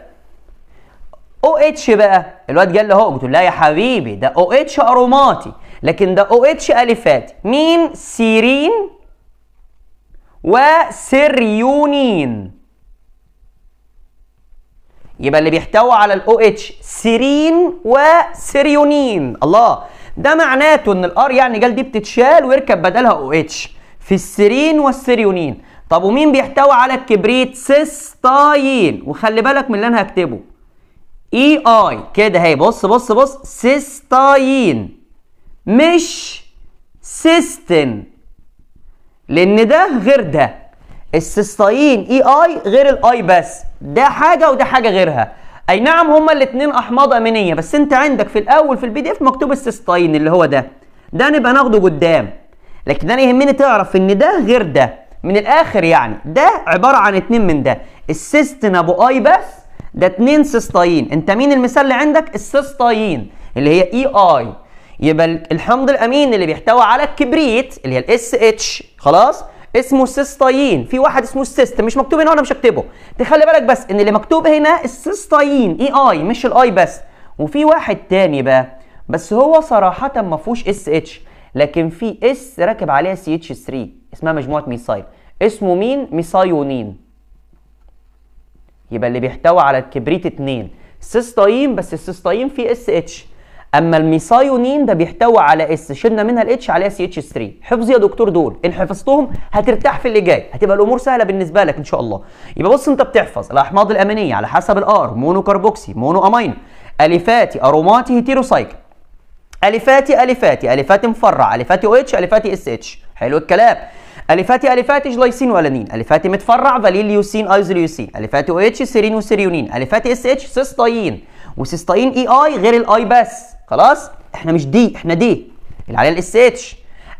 او اتش بقى الواد لي اهو قلت له لا يا حبيبي ده او اتش اروماتي لكن ده او اتش الفات مين سيرين وسريونين يبقى اللي بيحتوي على الاو اتش سيرين وسيريونين الله ده معناته ان الار يعني جال دي بتتشال ويركب بدلها او اتش في السيرين والسيريونين طب ومين بيحتوي على الكبريت سيستاين وخلي بالك من اللي انا هكتبه اي e اي كده اهي بص بص بص سيستاين مش سيستين لان ده غير ده السيستاين اي e اي غير الاي بس ده حاجه وده حاجه غيرها اي نعم هما الاثنين احماض امينيه بس انت عندك في الاول في البي دي اف مكتوب السيستاين اللي هو ده ده نبقى ناخده قدام لكن انا يهمني تعرف ان ده غير ده من الاخر يعني ده عباره عن اتنين من ده السيستين ابو اي بس ده اتنين سيستاين انت مين المثال اللي عندك السيستاين اللي هي اي e اي يبقى الحمض الامين اللي بيحتوي على الكبريت اللي هي الاس اتش خلاص اسمه سيستاين في واحد اسمه السيست مش مكتوب هنا وانا مش هكتبه تخلي بالك بس ان اللي مكتوب هنا السيستاين اي e اي مش الاي بس وفي واحد تاني بقى بس هو صراحه ما فيهوش اس اتش لكن في اس راكب عليها سي اتش 3 اسمها مجموعه ميسايل اسمه مين ميسايونين يبقى اللي بيحتوي على الكبريت 2 سيستاين بس السيستاين فيه اس اتش اما الميثايونين ده بيحتوي على اس شلنا منها الاتش على سي اتش 3 حفظ يا دكتور دول ان حفظتهم هترتاح في اللي جاي هتبقى الامور سهله بالنسبه لك ان شاء الله يبقى بص انت بتحفظ الاحماض الامينيه على حسب الار مونو كاربوكسي مونو امين الفاتي اروماتي هيتيروسايك الفاتي الفاتي الفات مفرع الفاتي او اتش الفاتي اس اتش حلو الكلام الفاتي الفاتي جلايسين والانين الفاتي متفرع فاليل ليوسين ايزوليوسين الفاتي او اتش سيرين وسيريونين الفاتي اس اتش سيستاين وسيستاين اي e اي غير الاي بس خلاص احنا مش دي احنا دي اللي عليها الاس اتش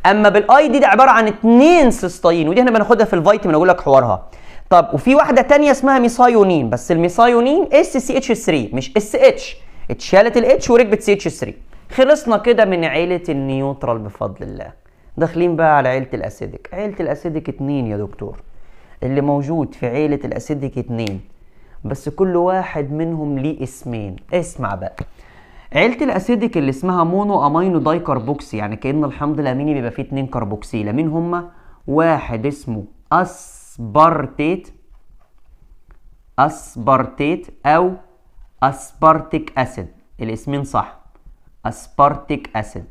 اما بالاي دي ده عباره عن اتنين سيستاين ودي احنا بناخدها في الفيتامين اقول لك حوارها طب وفي واحده تانية اسمها ميثايونين بس الميثايونين اس سي اتش 3 مش اس اتش اتشالت الاتش وركبت سي اتش 3 خلصنا كده من عيله النيوترال بفضل الله داخلين بقى على عيله الاسيدك عيله الاسيدك اتنين يا دكتور اللي موجود في عيله الاسيدك اتنين بس كل واحد منهم ليه اسمين اسمع بقى عيله الاسيديك اللي اسمها مونو امينو داي كاربوكسي يعني كان الحمض الاميني بيبقى فيه اتنين كربوكسيله يعني مين هما واحد اسمه اسبارتيت اسبارتيت او اسبارتيك اسيد الاسمين صح اسبارتيك اسيد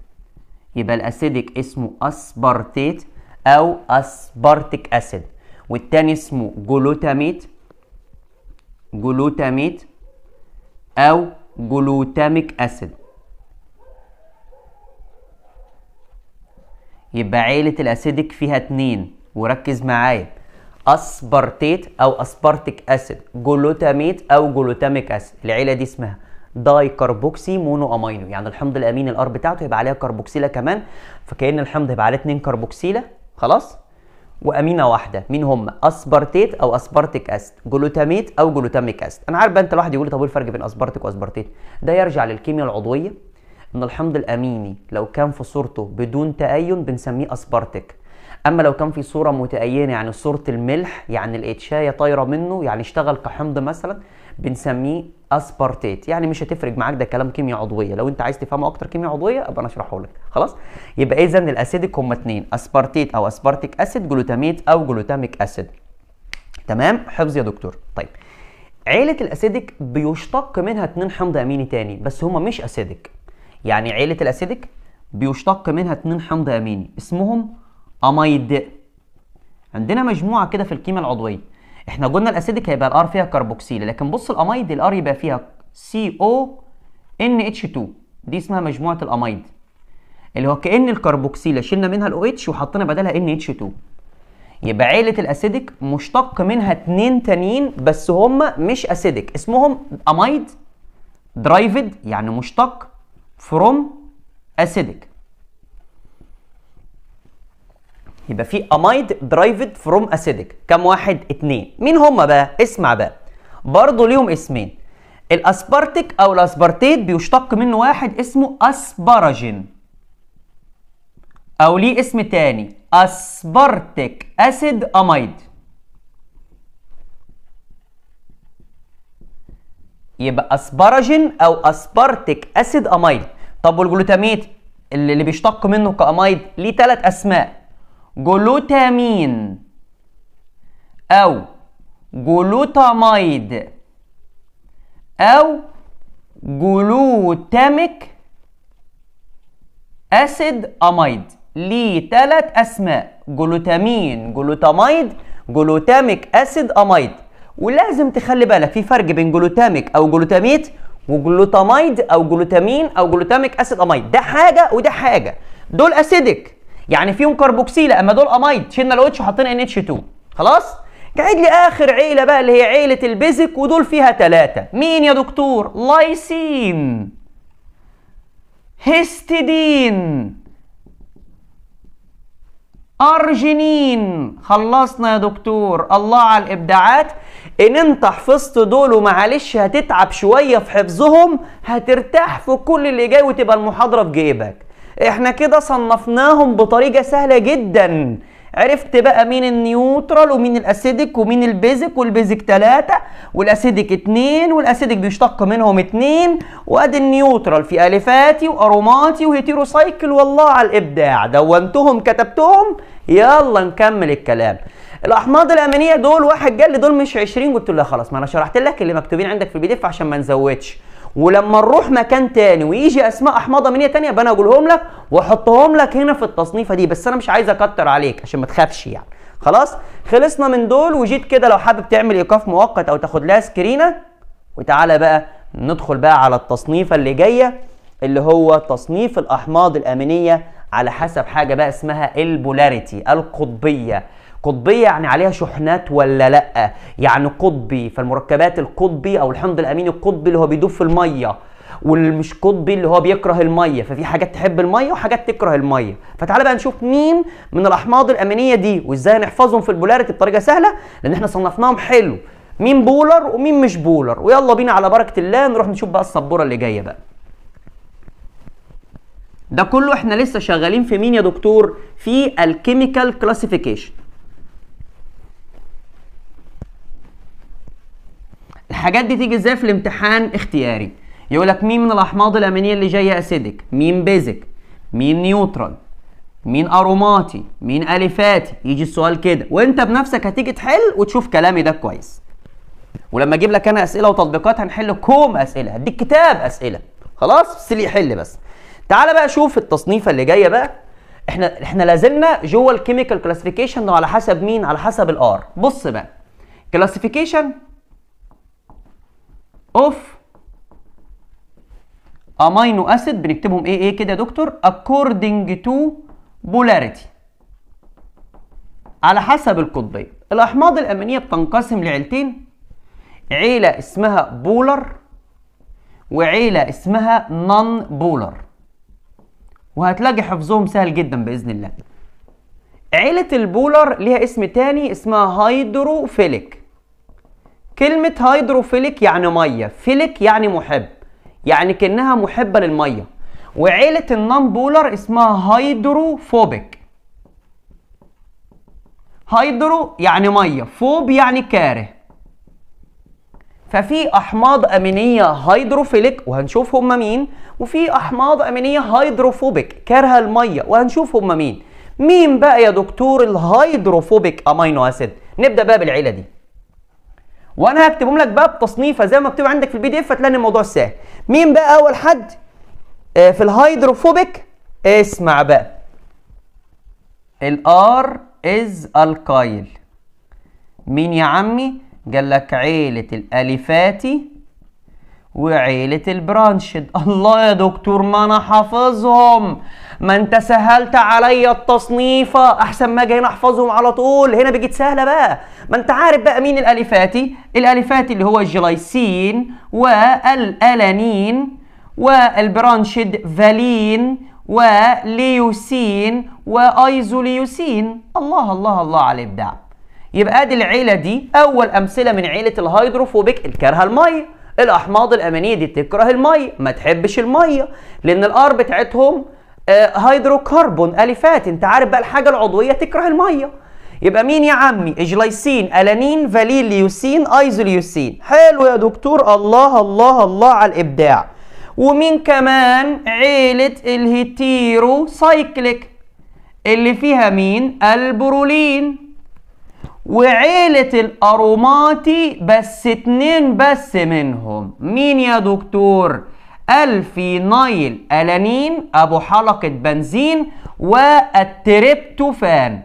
يبقى الاسيديك اسمه اسبارتيت او اسبارتيك اسيد والتاني اسمه جلوتاميت جلوتاميت او جلوتاميك اسيد يبقى عيلة الاسيدك فيها اتنين وركز معايا اسبرتيت او اسبرتيك اسيد جلوتاميت او جلوتاميك اسيد العيلة دي اسمها داي كربوكسي مونو امينو يعني الحمض الامين الار بتاعته هيبقى عليها كربوكسيله كمان فكأن الحمض يبقى عليه اتنين كربوكسيله خلاص وامينه واحده مين هم اسبارتيت او اسبارتيك اسيد جلوتاميت او جلوتاميك اسيد انا عارف بقى انت الواحد يقول طب ايه الفرق بين اسبارتيك واسبارتيت ده يرجع للكيمياء العضويه ان الحمض الاميني لو كان في صورته بدون تأين بنسميه اسبارتيك اما لو كان في صوره متأينه يعني صوره الملح يعني الاتشايه طايره منه يعني اشتغل كحمض مثلا بنسميه اسبارتيت يعني مش هتفرق معاك ده كلام كيمياء عضويه لو انت عايز تفهمه اكتر كيمياء عضويه ابقى انا اشرحه لك خلاص يبقى اذا الاسيدك هما اتنين اسبارتيت او اسبارتيك اسيد جلوتاميت او جلوتاميك اسيد تمام حفظ يا دكتور طيب عيله الاسيدك بيشتق منها اتنين حمض اميني تاني بس هما مش اسيدك يعني عيله الاسيدك بيشتق منها اتنين حمض اميني اسمهم امايد عندنا مجموعه كده في الكيمياء العضويه احنا قلنا الاسيدك هيبقى الار فيها كربوكسيل لكن بص الامايد الار يبقى فيها سي او ان اتش 2 دي اسمها مجموعه الامايد اللي هو كان الكربوكسيله شلنا منها الاو اتش وحطينا بدلها ان اتش 2 يبقى عيله الاسيدك مشتق منها اتنين تانيين بس هم مش اسيدك اسمهم امايد درايفد يعني مشتق فروم اسيدك يبقى في امايد درايفد فروم اسيدك كام واحد اتنين مين هم بقى اسمع بقى برضه ليهم اسمين الاسبارتيك او الاسبارتيت بيشتق منه واحد اسمه اسبراجين او ليه اسم تاني اسبارتيك اسيد امايد يبقى اسبراجين او اسبارتيك اسيد امايد طب والجلوتاميت اللي بيشتق منه كامايد ليه ثلاث اسماء جلوتامين أو جلوتامايد أو جلوتاميك أسيد أمايد ليه ثلاث أسماء جلوتامين جلوتامايد جلوتاميك أسيد أمايد ولازم تخلي بالك في فرق بين جلوتاميك أو جلوتاميت وجلوتامايد أو جلوتامين أو جلوتاميك أسيد أمايد ده حاجة وده حاجة دول أسيدك يعني فيهم كربوكسيلا اما دول امايد شلنا الاو اتش وحطينا ان اتش 2 خلاص قاعد لي اخر عيله بقى اللي هي عيله البيزك ودول فيها ثلاثه مين يا دكتور لايسين هيستيدين أرجينين خلصنا يا دكتور الله على الإبداعات إن أنت حفظت دول ومعلش هتتعب شوية في حفظهم هترتاح في كل اللي جاي وتبقى المحاضرة في جيبك احنا كده صنفناهم بطريقه سهله جدا عرفت بقى مين النيوترال ومين الاسيدك ومين البيزك والبيزك ثلاثة والاسيدك اتنين والاسيدك بيشتق منهم اتنين وادي النيوترال في الفاتي واروماتي وهيتيروسايكل والله على الابداع دونتهم كتبتهم يلا نكمل الكلام الاحماض الامينيه دول واحد قال لي دول مش 20 قلت له لا خلاص ما انا شرحت لك اللي مكتوبين عندك في البي دي اف عشان ما نزودش ولما نروح مكان تاني ويجي اسماء احماضه منيه تانيه بنا انا اقولهم لك واحطهم لك هنا في التصنيفه دي بس انا مش عايز اكتر عليك عشان ما تخافش يعني خلاص خلصنا من دول وجيت كده لو حابب تعمل ايقاف مؤقت او تاخد لها سكرينه وتعالى بقى ندخل بقى على التصنيفه اللي جايه اللي هو تصنيف الاحماض الامينيه على حسب حاجه بقى اسمها البولاريتي القطبيه قطبيه يعني عليها شحنات ولا لا يعني قطبي فالمركبات القطبي او الحمض الاميني القطبي اللي هو بيدوب في الميه والمش قطبي اللي هو بيكره الميه ففي حاجات تحب الميه وحاجات تكره الميه فتعالى بقى نشوف مين من الاحماض الامينيه دي وازاي نحفظهم في البولاريتي بطريقه سهله لان احنا صنفناهم حلو مين بولر ومين مش بولر ويلا بينا على بركه الله نروح نشوف بقى السبوره اللي جايه بقى ده كله احنا لسه شغالين في مين يا دكتور في الكيميكال كلاسيفيكيشن الحاجات دي تيجي ازاي في الامتحان اختياري يقول لك مين من الاحماض الامينيه اللي جايه اسيدك مين بيزك مين نيوترال مين اروماتي مين الفاتي يجي السؤال كده وانت بنفسك هتيجي تحل وتشوف كلامي ده كويس ولما اجيب لك انا اسئله وتطبيقات هنحل كوم اسئله هديك كتاب اسئله خلاص اللي يحل بس تعال بقى شوف التصنيفه اللي جايه بقى احنا احنا لازلنا جوه الكيميكال كلاسيفيكيشن على حسب مين على حسب الار بص بقى كلاسيفيكيشن اوف امينو اسيد بنكتبهم ايه ايه كده يا دكتور according to polarity على حسب القطبيه الاحماض الامينيه بتنقسم لعيلتين عيله اسمها بولر وعيله اسمها نون بولر وهتلاقي حفظهم سهل جدا باذن الله عيله البولر ليها اسم تاني اسمها هيدروفيليك كلمة هيدروفيليك يعني مية فيليك يعني محب يعني كأنها محبة للمية وعيلة النون بولر اسمها هيدروفوبيك هيدرو يعني مية فوب يعني كاره ففي احماض امينيه هيدروفيليك وهنشوف هم مين وفي احماض امينيه هيدروفوبيك كارهه الميه وهنشوف هم مين مين بقى يا دكتور الهيدروفوبيك امينو اسيد نبدا بقى بالعيله دي وانا هكتبهم لك بقى بتصنيفه زي ما مكتوب عندك في البي دي اف هتلاقي الموضوع سهل مين بقى اول حد آه، في الهيدروفوبيك اسمع بقى الار از الكايل مين يا عمي قال لك عيله الاليفاتي وعيله البرانشد الله يا دكتور ما انا حافظهم ما انت سهلت عليا التصنيف احسن ما جاي احفظهم على طول هنا بقت سهله بقى ما انت عارف بقى مين الالفاتي الالفاتي اللي هو الجلايسين والالانين والبرانشيد فالين وليوسين وايزوليوسين الله الله الله على الابداع يبقى ادي العيله دي اول امثله من عيله الهيدروفوبيك الكارهه الميه الاحماض الامينيه دي تكره الميه ما تحبش الميه لان الار بتاعتهم آه، هيدروكربون الفات انت عارف بقى الحاجه العضويه تكره الميه يبقى مين يا عمي اجلايسين الانين فاليليوسين ايزوليوسين حلو يا دكتور الله الله الله على الابداع ومين كمان عيله الهيتيرو سايكليك اللي فيها مين البرولين وعيلة الأروماتي بس اتنين بس منهم مين يا دكتور؟ الفينايل ألانين أبو حلقة بنزين والتريبتوفان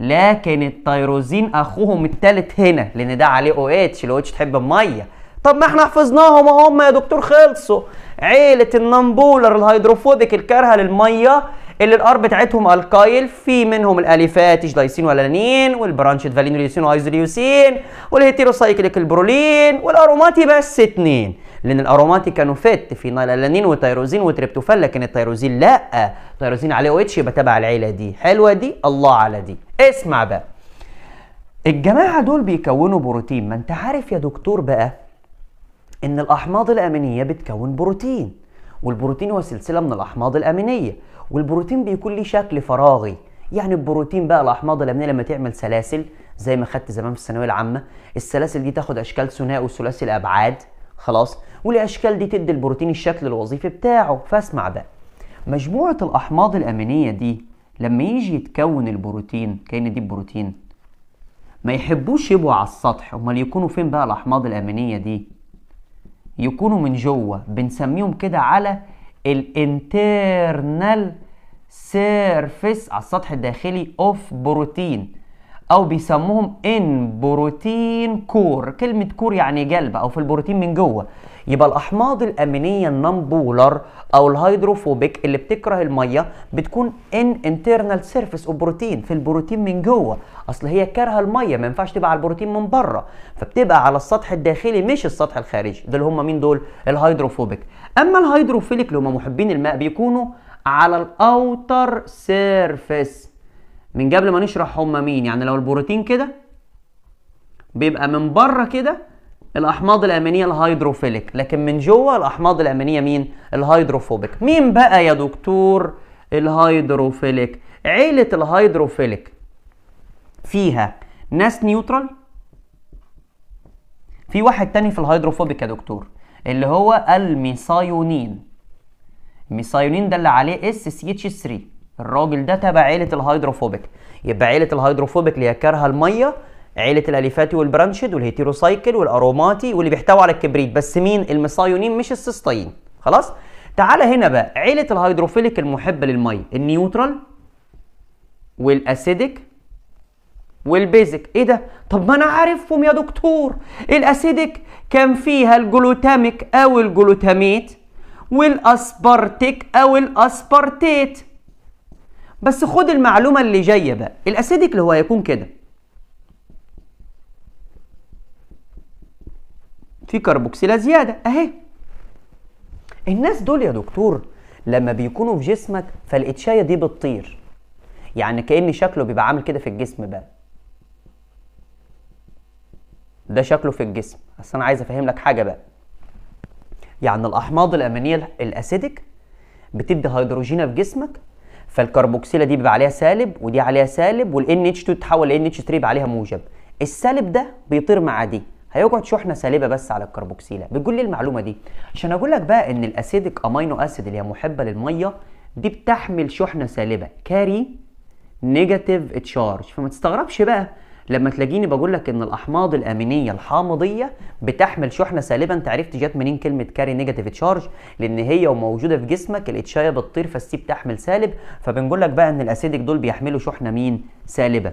لكن التيروزين أخوهم التالت هنا لأن ده عليه أو اتش لو اتش تحب المية طب ما احنا حفظناهم هم يا دكتور خلصوا عيلة النمبولر الهيدروفوبيك الكارهة للمية اللي الار بتاعتهم الكايل في منهم الاليفات جلايسين والانين والبرانشيت فالينوليوسين وايزوليوسين والهيتيروسايكليك البرولين والاروماتي بس اتنين لان الاروماتيك كانوا فات في نيلالانين وتيروزين وتريبتوفان لكن التيروزين لا التيروزين عليه او اتش يبقى تبع العيله دي حلوه دي الله على دي اسمع بقى الجماعه دول بيكونوا بروتين ما انت عارف يا دكتور بقى ان الاحماض الامينيه بتكون بروتين والبروتين هو سلسله من الاحماض الامينيه والبروتين بيكون ليه شكل فراغي يعني البروتين بقى الاحماض الامينيه لما تعمل سلاسل زي ما خدت زمان في الثانويه العامه السلاسل دي تاخد اشكال ثنائي وثلاثي الابعاد خلاص والاشكال دي تدي البروتين الشكل الوظيفي بتاعه فاسمع بقى مجموعه الاحماض الامينيه دي لما يجي يتكون البروتين كأن دي البروتين ما يحبوش يبقوا على السطح امال يكونوا فين بقى الاحماض الامينيه دي يكونوا من جوه بنسميهم كده على الانترنال سيرفيس على السطح الداخلي اوف بروتين او بيسموهم ان بروتين كور كلمه كور يعني قلب او في البروتين من جوه يبقى الاحماض الامينيه بولر او الهيدروفوبيك اللي بتكره الميه بتكون ان انترنال سيرفيس او بروتين في البروتين من جوه اصل هي كارهه الميه ما ينفعش تبقى على البروتين من بره فبتبقى على السطح الداخلي مش السطح الخارجي ده اللي هم مين دول الهيدروفوبيك اما الهيدروفيليك اللي هم محبين الماء بيكونوا على الاوتر سيرفيس من قبل ما نشرح هما مين يعني لو البروتين كده بيبقى من بره كده الاحماض الامينيه الهيدروفيليك لكن من جوه الاحماض الامينيه مين الهيدروفوبيك مين بقى يا دكتور الهيدروفيليك عيله الهيدروفيليك فيها ناس نيوترال في واحد تاني في الهيدروفوبيك يا دكتور اللي هو الميثايونين الميثايونين ده اللي عليه اس سي اتش 3 الراجل ده تبع عيله الهيدروفوبيك يبقى عيله الهيدروفوبيك اللي هي كارهه الميه عيله الاليفاتي والبرانشيد والهيتيروسايكل والاروماتي واللي بيحتووا على الكبريت بس مين المصايونين مش السيستاين خلاص تعال هنا بقى عيله الهيدروفيليك المحبه للميه النيوترال والاسيديك والبيزك ايه ده طب ما انا عارفهم يا دكتور الاسيديك كان فيها الجلوتاميك او الجلوتاميت والاسبارتيك او الاسبارتيت بس خد المعلومه اللي جايه بقى الاسيدك اللي هو هيكون كده في كربوكسيلا زياده اهي الناس دول يا دكتور لما بيكونوا في جسمك فالاتشايه دي بتطير يعني كان شكله بيبقى عامل كده في الجسم بقى ده شكله في الجسم بس انا عايز افهم لك حاجه بقى يعني الاحماض الامينيه الاسيدك بتدي هيدروجينا في جسمك فالكربوكسيله دي بيبقى عليها سالب ودي عليها سالب والان اتش 2 تتحول لان اتش 3 يبقى عليها موجب السالب ده بيطير مع دي هيقعد شحنه سالبه بس على الكربوكسيله بتقول لي إيه المعلومه دي عشان اقول لك بقى ان الاسيدك امينو اسيد اللي هي محبه للميه دي بتحمل شحنه سالبه كاري نيجاتيف تشارج فما تستغربش بقى لما تلاقيني بقول لك ان الاحماض الامينيه الحامضيه بتحمل شحنه سالبه انت عرفت جت منين كلمه كاري نيجاتيف تشارج لان هي وموجوده في جسمك الاتشايه بتطير فالسي بتحمل سالب فبنقول لك بقى ان الاسيدك دول بيحملوا شحنه مين سالبه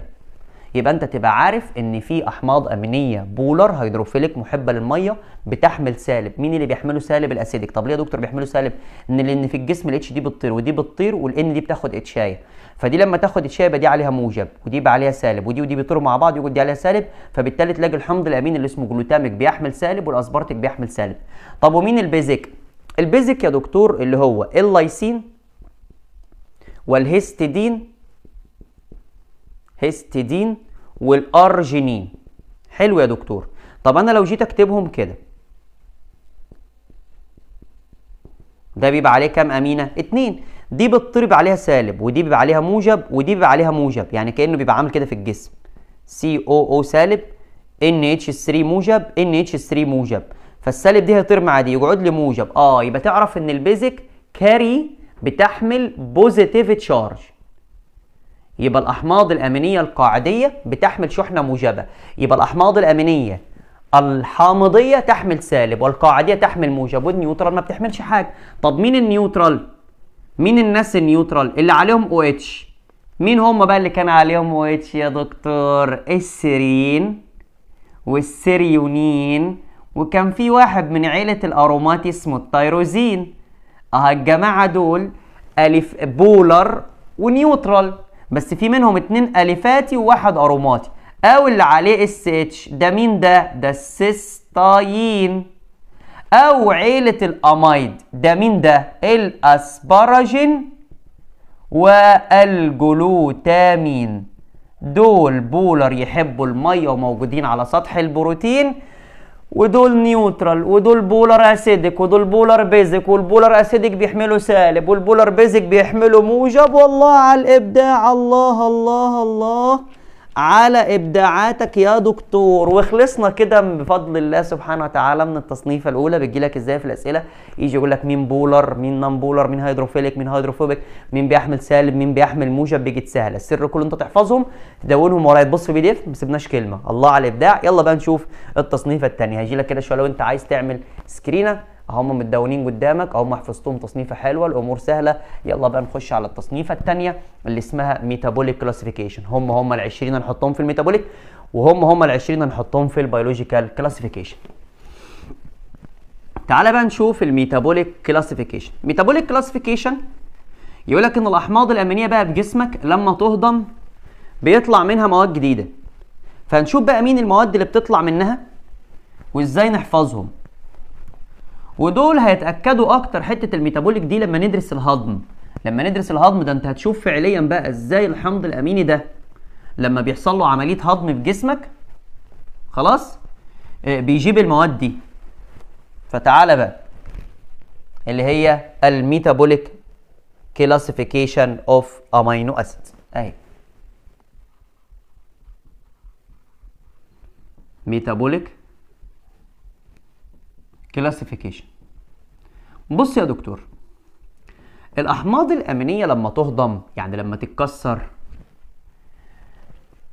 يبقى انت تبقى عارف ان في احماض امينيه بولر هيدروفيليك محبه للميه بتحمل سالب مين اللي بيحمله سالب الاسيدك طب ليه يا دكتور بيحمله سالب ان لان في الجسم الاتش دي بتطير ودي بتطير والان دي بتاخد اتشايه فدي لما تاخد اتشايه يبقى دي عليها موجب ودي يبقى عليها سالب ودي ودي بيطيروا مع بعض يقول دي عليها سالب فبالتالي تلاقي الحمض الامين اللي اسمه جلوتاميك بيحمل سالب والاسبارتيك بيحمل سالب طب ومين البيزك البيزك يا دكتور اللي هو اللايسين والهيستيدين هيستيدين والارجينين حلو يا دكتور طب انا لو جيت اكتبهم كده ده بيبقى عليه كام امينه اتنين دي بتطرب عليها سالب ودي بيبقى عليها موجب ودي بيبقى عليها موجب يعني كانه بيبقى عامل كده في الجسم سي او او سالب NH3 موجب NH3 موجب فالسالب دي هيطير مع دي يقعد لي موجب اه يبقى تعرف ان البيزك كاري بتحمل بوزيتيف تشارج يبقى الأحماض الأمينية القاعدية بتحمل شحنة موجبة يبقى الأحماض الأمينية الحامضية تحمل سالب والقاعدية تحمل موجب والنيوترال ما بتحملش حاجة طب مين النيوترال؟ مين الناس النيوترال اللي عليهم او اتش مين هم بقى اللي كان عليهم او اتش يا دكتور السيرين والسيريونين وكان في واحد من عيلة الأرومات اسمه التيروزين اه الجماعة دول ألف بولر ونيوترال بس في منهم اتنين الفاتي وواحد اروماتي او اللي عليه اس اتش ده مين ده ده السيستاين او عيله الامايد ده مين ده الاسباراجين والجلوتامين دول بولر يحبوا الميه وموجودين على سطح البروتين ودول نيوترال ودول بولر اسيدك ودول بولر بيزك والبولر اسيدك بيحملوا سالب والبولر بيزك بيحملوا موجب والله على الابداع الله الله الله, الله على ابداعاتك يا دكتور وخلصنا كده بفضل الله سبحانه وتعالى من التصنيفه الاولى بتجي لك ازاي في الاسئله يجي يقول لك مين بولر مين نون بولر مين هيدروفيليك مين هيدروفوبيك مين بيحمل سالب مين بيحمل موجب بيجي سهله السر كله انت تحفظهم تدونهم ورايا تبص في بي دي اف ما سيبناش كلمه الله على الابداع يلا بقى نشوف التصنيفه الثانيه هيجي لك كده شويه لو انت عايز تعمل سكرينه هم متداولين قدامك هم حفظتهم تصنيفه حلوه الامور سهله يلا بقى نخش على التصنيفه الثانيه اللي اسمها ميتابوليك كلاسيفيكيشن هم هم ال 20 هنحطهم في الميتابوليك وهم هم ال 20 هنحطهم في البيولوجيكال كلاسيفيكيشن تعال بقى نشوف الميتابوليك كلاسيفيكيشن ميتابوليك كلاسيفيكيشن يقول لك ان الاحماض الامينيه بقى في جسمك لما تهضم بيطلع منها مواد جديده فهنشوف بقى مين المواد اللي بتطلع منها وازاي نحفظهم ودول هيتاكدوا اكتر حته الميتابوليك دي لما ندرس الهضم لما ندرس الهضم ده انت هتشوف فعليا بقى ازاي الحمض الاميني ده لما بيحصل له عمليه هضم في جسمك خلاص آه، بيجيب المواد دي فتعالى بقى اللي هي الميتابوليك كلاسيفيكيشن اوف امينو اسيد اهي ميتابوليك كلاسيفيكيشن بص يا دكتور الاحماض الامينيه لما تهضم يعني لما تتكسر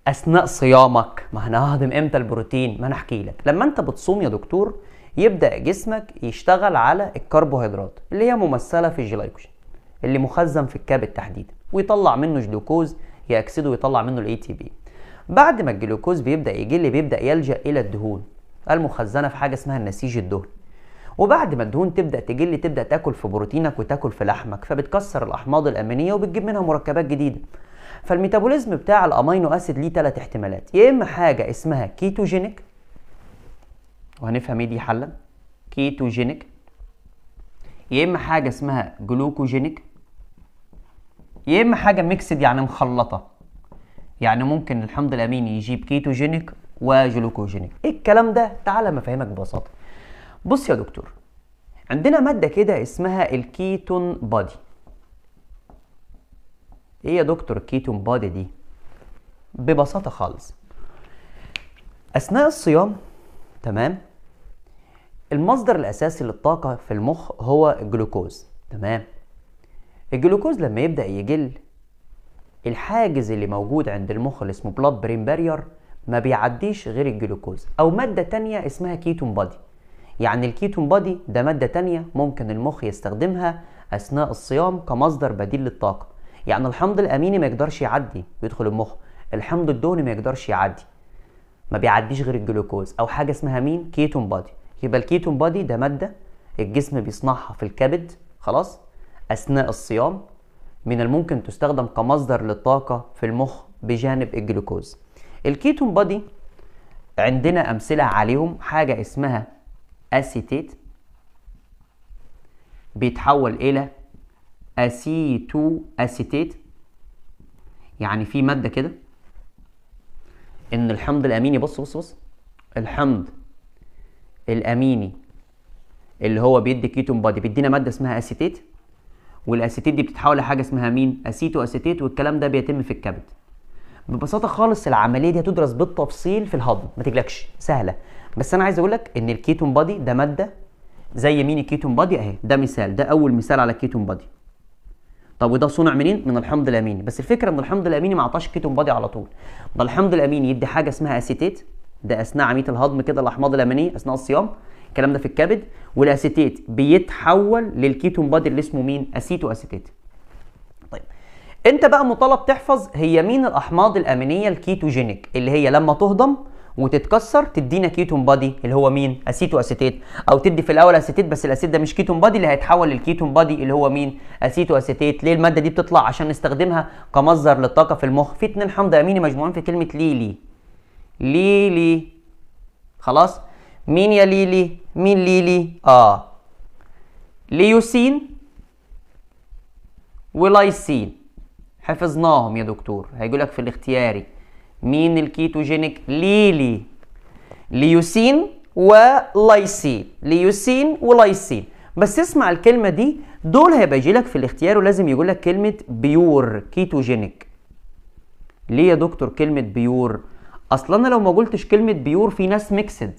اثناء صيامك ما انا ههضم امتى البروتين ما انا احكي لك لما انت بتصوم يا دكتور يبدا جسمك يشتغل على الكربوهيدرات اللي هي ممثله في الجلايكوجين اللي مخزن في الكبد تحديدا ويطلع منه جلوكوز يأكسده ويطلع منه الاي تي بي بعد ما الجلوكوز بيبدا يجل بيبدا يلجا الى الدهون المخزنه في حاجه اسمها النسيج الدهني وبعد ما الدهون تبدا تجل تبدا تاكل في بروتينك وتاكل في لحمك فبتكسر الاحماض الامينيه وبتجيب منها مركبات جديده فالميتابوليزم بتاع الامينو اسيد ليه ثلاث احتمالات يا اما حاجه اسمها كيتوجينيك وهنفهم ايه دي حالا كيتوجينيك يا اما حاجه اسمها جلوكوجينيك يا اما حاجه ميكسد يعني مخلطه يعني ممكن الحمض الاميني يجيب كيتوجينيك وجلوكوجينيك ايه الكلام ده تعالى ما افهمك ببساطه بص يا دكتور عندنا ماده كده اسمها الكيتون بادي ايه يا دكتور الكيتون بادي دي ببساطه خالص اثناء الصيام تمام المصدر الاساسي للطاقه في المخ هو الجلوكوز تمام الجلوكوز لما يبدا يجل الحاجز اللي موجود عند المخ اللي اسمه بلاد برين بارير ما بيعديش غير الجلوكوز او ماده تانية اسمها كيتون بادي يعني الكيتون بادي ده مادة تانية ممكن المخ يستخدمها أثناء الصيام كمصدر بديل للطاقة يعني الحمض الأميني ما يقدرش يعدي ويدخل المخ الحمض الدهني ما يقدرش يعدي ما بيعديش غير الجلوكوز أو حاجة اسمها مين كيتون بادي يبقى الكيتون بادي ده مادة الجسم بيصنعها في الكبد خلاص أثناء الصيام من الممكن تستخدم كمصدر للطاقة في المخ بجانب الجلوكوز الكيتون بادي عندنا أمثلة عليهم حاجة اسمها اسيتيت بيتحول الى اسيتو اسيتيت يعني في ماده كده ان الحمض الاميني بص بص بص الحمض الاميني اللي هو بيدي كيتون بادي بيدينا ماده اسمها اسيتيت والاسيتيت دي بتتحول لحاجه اسمها مين اسيتو اسيتيت والكلام ده بيتم في الكبد ببساطه خالص العمليه دي هتدرس بالتفصيل في الهضم ما تقلقش سهله بس انا عايز اقول لك ان الكيتون بادي ده ماده زي مين الكيتون بادي اهي ده مثال ده اول مثال على الكيتون بادي طب وده صنع منين؟ من الحمض الاميني، بس الفكره ان الحمض الاميني ما عطاش كيتون بادي على طول. ده الحمض الاميني يدي حاجه اسمها اسيتيت ده اثناء عمليه الهضم كده الاحماض الامينيه اثناء الصيام، الكلام ده في الكبد، والاسيتيت بيتحول للكيتون بادي اللي اسمه مين؟ اسيتو اسيتيت. انت بقى مطالب تحفظ هي مين الاحماض الامينيه الكيتوجينيك اللي هي لما تهضم وتتكسر تدينا كيتون بادي اللي هو مين اسيتو اسيتيت او تدي في الاول اسيتيت بس الاسيت ده مش كيتون بادي اللي هيتحول للكيتون بادي اللي هو مين اسيتو اسيتيت ليه الماده دي بتطلع عشان نستخدمها كمصدر للطاقه في المخ في اتنين حمض اميني مجموعين في كلمه ليلي ليلي خلاص مين يا ليلي مين ليلي اه ليوسين ولايسين حفظناهم يا دكتور لك في الاختياري مين الكيتوجينيك ليلي ليوسين ولايسين ليوسين ولايسين بس اسمع الكلمه دي دول هيبقى يجي لك في الاختيار ولازم يقول لك كلمه بيور كيتوجينيك ليه يا دكتور كلمه بيور اصلا انا لو ما قلتش كلمه بيور في ناس ميكسد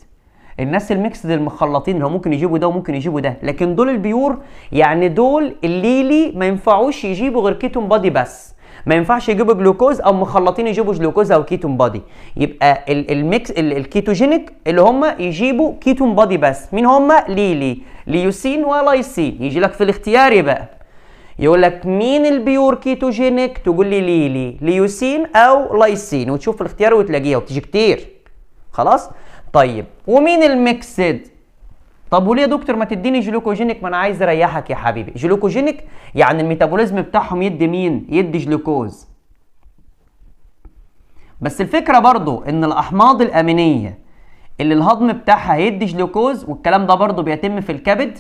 الناس الميكسد المخلطين اللي هو ممكن يجيبوا ده وممكن يجيبوا ده لكن دول البيور يعني دول الليلي ما ينفعوش يجيبوا غير كيتون بادي بس ما ينفعش يجيبوا جلوكوز او مخلطين يجيبوا جلوكوز او كيتون بادي يبقى الميكس الكيتوجينيك اللي هم يجيبوا كيتون بادي بس مين هم ليلي ليوسين ولايسين يجي لك في الاختياري بقى يقول لك مين البيور كيتوجينيك تقول لي ليلي ليوسين او لايسين وتشوف الاختيار وتلاقيها وتجي كتير خلاص طيب ومين الميكسد طب وليه يا دكتور ما تديني جلوكوجينيك ما انا عايز اريحك يا حبيبي جلوكوجينيك يعني الميتابوليزم بتاعهم يدي مين يدي جلوكوز بس الفكره برضو ان الاحماض الامينيه اللي الهضم بتاعها هيدي جلوكوز والكلام ده برضو بيتم في الكبد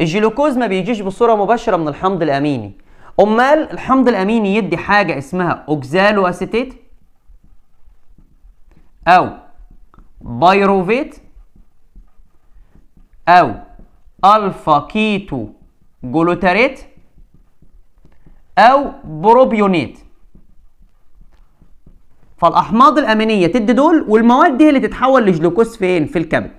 الجلوكوز ما بيجيش بصوره مباشره من الحمض الاميني امال الحمض الاميني يدي حاجه اسمها اوكزالو اسيتيت او بايروفيت أو ألفا كيتو جلوتاريت أو بروبيونيت فالأحماض الأمينية تدي دول والمواد دي اللي تتحول لجلوكوز فين؟ في الكبد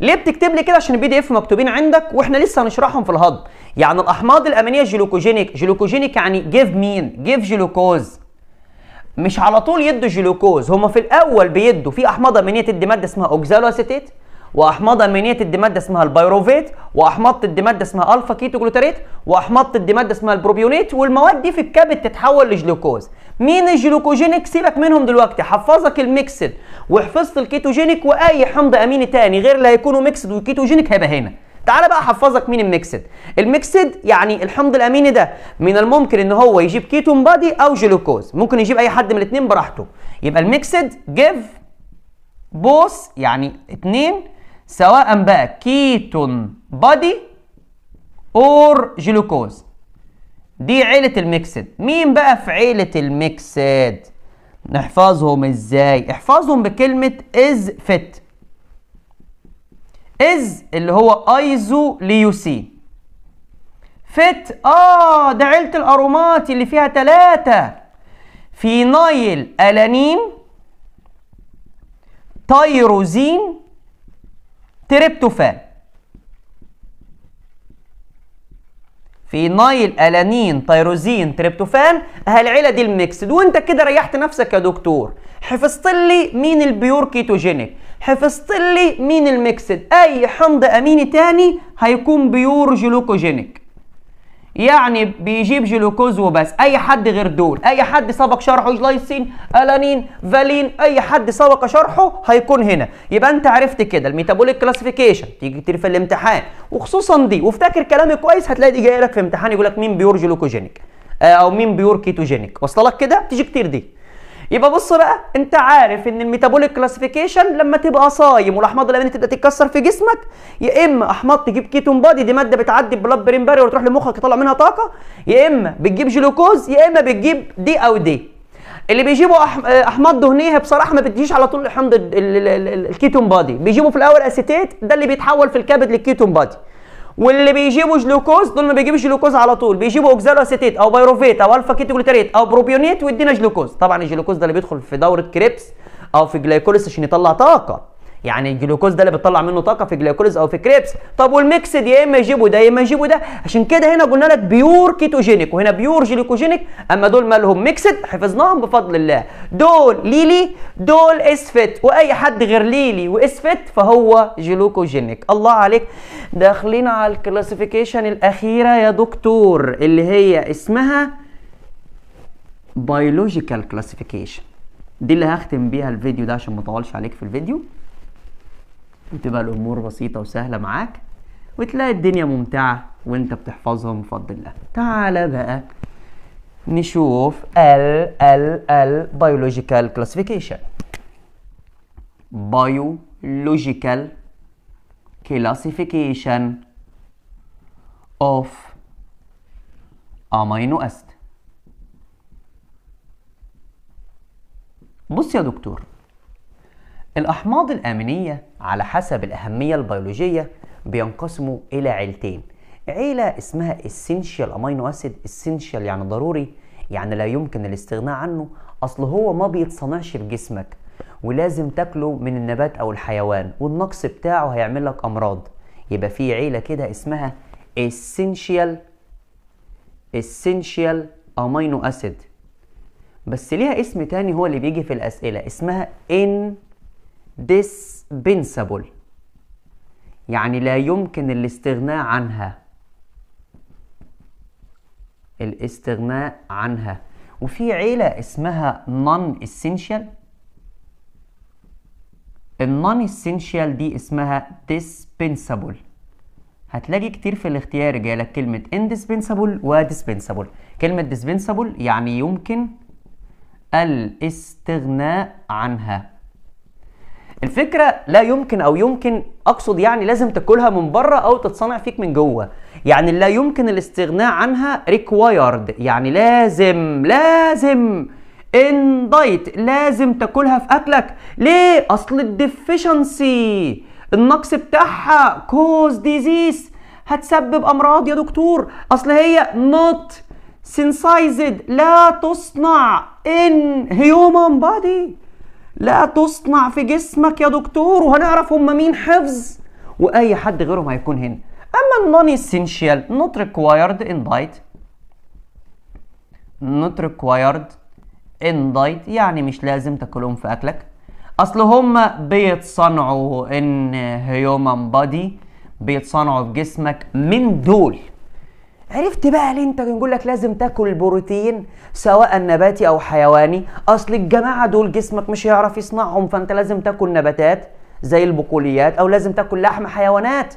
ليه بتكتب لي كده عشان البي دي اف مكتوبين عندك واحنا لسه هنشرحهم في الهضم يعني الاحماض الامينيه جلوكوجينيك جلوكوجينيك يعني جيف مين جيف جلوكوز مش على طول يدوا جلوكوز هما في الاول بيدوا في احماض امينيه تدي ماده اسمها أسيتيت واحماض امينيه ادي ماده اسمها البيروفيت واحماض ادي ماده اسمها الفا كيتو جلوتاريت واحماض ادي ماده اسمها البروبيونيت والمواد دي في الكبد تتحول لجلوكوز مين الجلوكوجينيك سيبك منهم دلوقتي حفظك الميكسد وحفظت الكيتوجينيك واي حمض اميني تاني غير اللي هيكونوا ميكسد وكيتوجينيك هيبقى هنا تعالى بقى احفظك مين الميكسد الميكسد يعني الحمض الاميني ده من الممكن ان هو يجيب كيتون بادي او جلوكوز ممكن يجيب اي حد من الاثنين براحته يبقى الميكسد جيف بوس يعني اثنين سواء بقى كيتون بادي اور جلوكوز دي عيلة الميكسد مين بقى في عيلة الميكسد نحفظهم ازاي احفظهم بكلمة از فت از اللي هو ايزو ليوسي فت اه ده عيلة الأرومات اللي فيها في فينايل ألانين تايروزين تريبتوفان في نايل الانين تيروزين تريبتوفان هالعيله دي الميكسد وانت كده ريحت نفسك يا دكتور حفظت لي مين البيور كيتوجينيك حفظت لي مين الميكسد اي حمض اميني تاني هيكون بيور جلوكوجينيك يعني بيجيب جلوكوز وبس اي حد غير دول اي حد سبق شرحه جلايسين الانين فالين اي حد سبق شرحه هيكون هنا يبقى انت عرفت كده الميتابوليك كلاسيفيكيشن تيجي كتير في الامتحان وخصوصا دي وافتكر كلامي كويس هتلاقي دي جايه لك في امتحان يقول لك مين بيور جلوكوجينيك آه، او مين بيور كيتوجينيك وصل لك كده تيجي كتير دي يبقى بص بقى انت عارف ان الميتابوليك كلاسيفيكيشن لما تبقى صايم والاحماض الامينيه تبدا تتكسر في جسمك يا اما احماض تجيب كيتون بادي دي ماده بتعدي البلاد برين باري وتروح لمخك يطلع منها طاقه يا اما بتجيب جلوكوز يا اما بتجيب دي او دي اللي بيجيبوا احماض دهنيه بصراحه ما بتجيش على طول الحمض الكيتون بادي بيجيبوا في الاول اسيتيت ده اللي بيتحول في الكبد للكيتون بادي واللي بيجيبوا جلوكوز دول ما بيجيبوش جلوكوز على طول بيجيبوا اوكسالو اسيتيت او بايروفيت او الفا كيتوجلوتريت او بروبيونيت ويدينا جلوكوز طبعا الجلوكوز ده اللي بيدخل في دوره كريبس او في جلايكوليس عشان يطلع طاقه يعني الجلوكوز ده اللي بتطلع منه طاقه في جلوكوز او في كريبس طب والميكسد يا اما يجيبوا ده يا اما يجيبوا ده عشان كده هنا قلنا لك بيور كيتوجينيك وهنا بيور جلوكوجينيك اما دول مالهم ميكسد حفظناهم بفضل الله دول ليلي دول اسفت واي حد غير ليلي واسفت فهو جلوكوجينيك الله عليك داخلين على الكلاسيفيكيشن الاخيره يا دكتور اللي هي اسمها بيولوجيكال كلاسيفيكيشن دي اللي هختم بيها الفيديو ده عشان ما اطولش عليك في الفيديو وتبقى الامور بسيطه وسهله معاك وتلاقي الدنيا ممتعه وانت بتحفظهم بفضل الله تعالى بقى نشوف ال ال ال بايولوجيكال كلاسيفيكيشن بايولوجيكال كلاسيفيكيشن اوف امينو اسيد بص يا دكتور الأحماض الأمينية على حسب الأهمية البيولوجية بينقسموا إلى عيلتين عيلة اسمها essential امينو اسيد essential يعني ضروري يعني لا يمكن الاستغناء عنه اصل هو ما بيتصنعش في جسمك ولازم تاكله من النبات او الحيوان والنقص بتاعه هيعمل لك امراض يبقى في عيلة كده اسمها essential essential امينو اسيد بس ليها اسم تاني هو اللي بيجي في الاسئلة اسمها in this بنسبل يعني لا يمكن الاستغناء عنها الاستغناء عنها وفي عيلة اسمها نون اسينشال النون اسينشال دي اسمها ديسبنسابل هتلاقي كتير في الاختيار جالك كلمة indispensable و dispensable كلمة dispensable يعني يمكن الاستغناء عنها الفكره لا يمكن او يمكن اقصد يعني لازم تاكلها من بره او تتصنع فيك من جوه يعني لا يمكن الاستغناء عنها required يعني لازم لازم ان دايت لازم تاكلها في اكلك ليه اصل الديفيشنسي النقص بتاعها كوز ديزيز هتسبب امراض يا دكتور اصل هي نوت سينسايزد لا تصنع ان هيومن بادي لا تصنع في جسمك يا دكتور وهنعرف هم مين حفظ واي حد غيرهم هيكون هنا اما النون اسينشال نوت ريكوايرد ان دايت نوت ريكوايرد ان دايت يعني مش لازم تاكلهم في اكلك اصل هم بيتصنعوا ان هيومن بادي بيتصنعوا في جسمك من دول عرفت بقى ليه انت بنقول لك لازم تاكل بروتين سواء نباتي او حيواني اصل الجماعه دول جسمك مش هيعرف يصنعهم فانت لازم تاكل نباتات زي البقوليات او لازم تاكل لحم حيوانات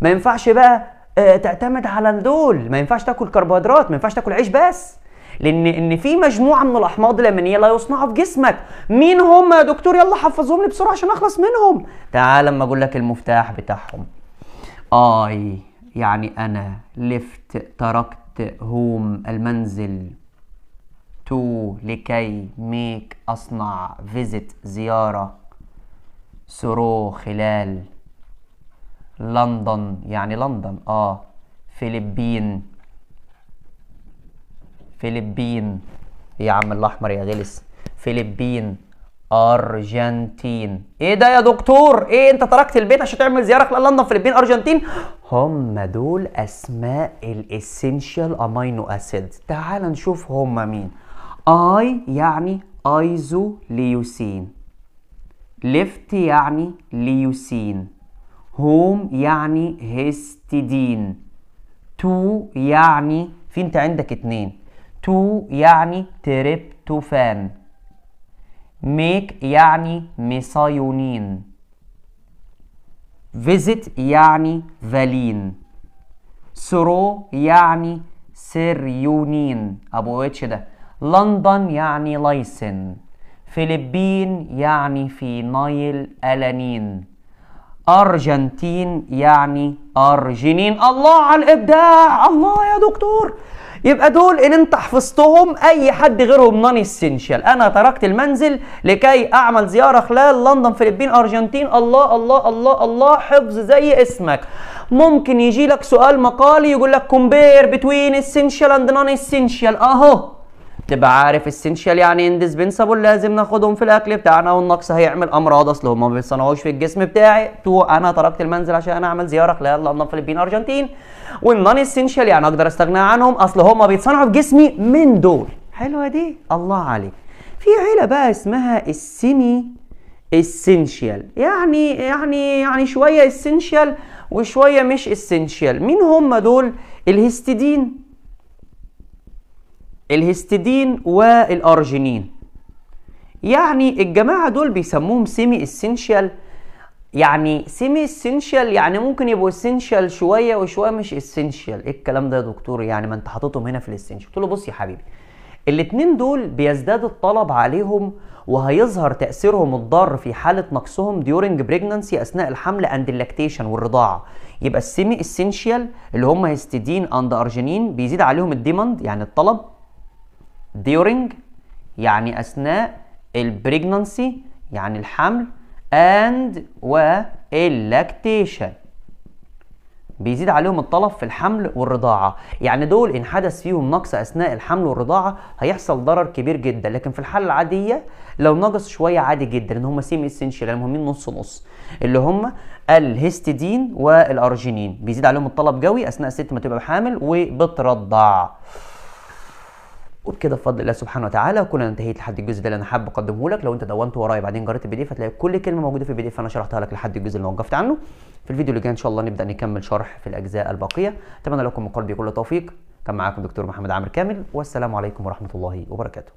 ما ينفعش بقى آه، تعتمد على دول ما ينفعش تاكل كربوهيدرات ما ينفعش تاكل عيش بس لان ان في مجموعه من الاحماض الامينيه لا يصنعوا في جسمك مين هم يا دكتور يلا حفظهم لي بسرعه عشان اخلص منهم تعال لما اقول لك المفتاح بتاعهم اي يعني أنا لفت تركت هوم المنزل تو لكي ميك أصنع فيزيت زيارة سرو خلال لندن يعني لندن اه فلبين فلبين يا عم الأحمر يا غلس فلبين أرجنتين إيه ده يا دكتور إيه أنت تركت البيت عشان تعمل زيارة لندن فلبين أرجنتين هم دول اسماء الاسينشال امينو اسيد تعال نشوف هم مين اي يعني ايزو ليوسين ليفت يعني ليوسين هوم يعني هيستيدين تو يعني في انت عندك اتنين تو يعني تريبتوفان ميك يعني ميسايونين فيزيت يعني فالين سرو يعني سريونين ابو ويتش ده لندن يعني لايسن فلبين يعني في نايل الانين ارجنتين يعني ارجينين الله على الابداع الله يا دكتور يبقى دول ان انت حفظتهم اي حد غيرهم نون اسينشال انا تركت المنزل لكي اعمل زياره خلال لندن فلبين ارجنتين الله الله الله الله حفظ زي اسمك ممكن يجي لك سؤال مقالي يقول لك كومبير بتوين اسينشال اند نون اسينشال اهو تبقى عارف اسينشال يعني اندسبنسابل لازم ناخدهم في الاكل بتاعنا والنقص هيعمل امراض اصل هم ما بيتصنعوش في الجسم بتاعي تو انا تركت المنزل عشان اعمل زياره خلال لندن فلبين ارجنتين والنون اسينشال يعني اقدر استغنى عنهم اصل هم بيتصنعوا في جسمي من دول حلوه دي الله عليك في عيله بقى اسمها السيمي اسينشال يعني يعني يعني شويه اسينشال وشويه مش اسينشال مين هم دول الهستيدين الهستيدين والارجينين يعني الجماعه دول بيسموهم سيمي اسينشال يعني سيمي اسينشال يعني ممكن يبقوا اسينشال شويه وشويه مش اسينشال ايه الكلام ده يا دكتور يعني ما انت حاططهم هنا في الاسينشال قلت له بص يا حبيبي الاتنين دول بيزداد الطلب عليهم وهيظهر تأثيرهم الضار في حالة نقصهم ديورنج بريجنانسي أثناء الحمل أند اللاكتيشن والرضاعة يبقى السيمي اسينشال اللي هم هيستيدين أند أرجينين بيزيد عليهم الديماند يعني الطلب during يعني أثناء البريجنانسي يعني الحمل and و اللاكتيشن بيزيد عليهم الطلب في الحمل والرضاعة يعني دول إن حدث فيهم نقص أثناء الحمل والرضاعة هيحصل ضرر كبير جدا لكن في الحالة العادية لو نقص شوية عادي جدا لأن هم سيم اسينشال المهمين نص نص اللي هم الهستيدين والأرجينين بيزيد عليهم الطلب جوي أثناء الست ما تبقى حامل وبترضع وبكده بفضل الله سبحانه وتعالى كنا انتهيت لحد الجزء ده اللي انا حابب اقدمه لك لو انت دونت ورايا بعدين جريت البي دي اف هتلاقي كل كلمه موجوده في البي دي اف انا شرحتها لك لحد الجزء اللي وقفت عنه في الفيديو اللي جاي ان شاء الله نبدا نكمل شرح في الاجزاء الباقيه اتمنى لكم من قلبي كل توفيق كان معاكم دكتور محمد عامر كامل والسلام عليكم ورحمه الله وبركاته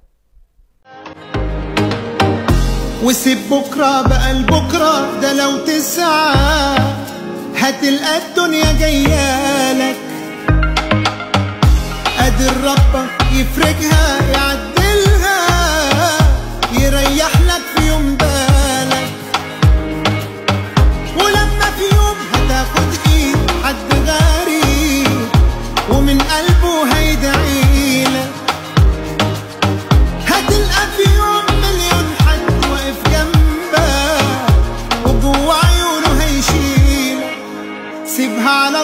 وسيب بكره بقى لبكره ده لو تسعى هتلقى الدنيا جايه لك قادر ربك يفرجها يعدلها يريح لك في يوم بالك ولما في يوم هتاخد ايد حد غريب ومن قلبه هيدعي لك هتلقى في يوم مليون حد واقف جنبك وجوه عيونه هيشيلك سيبها على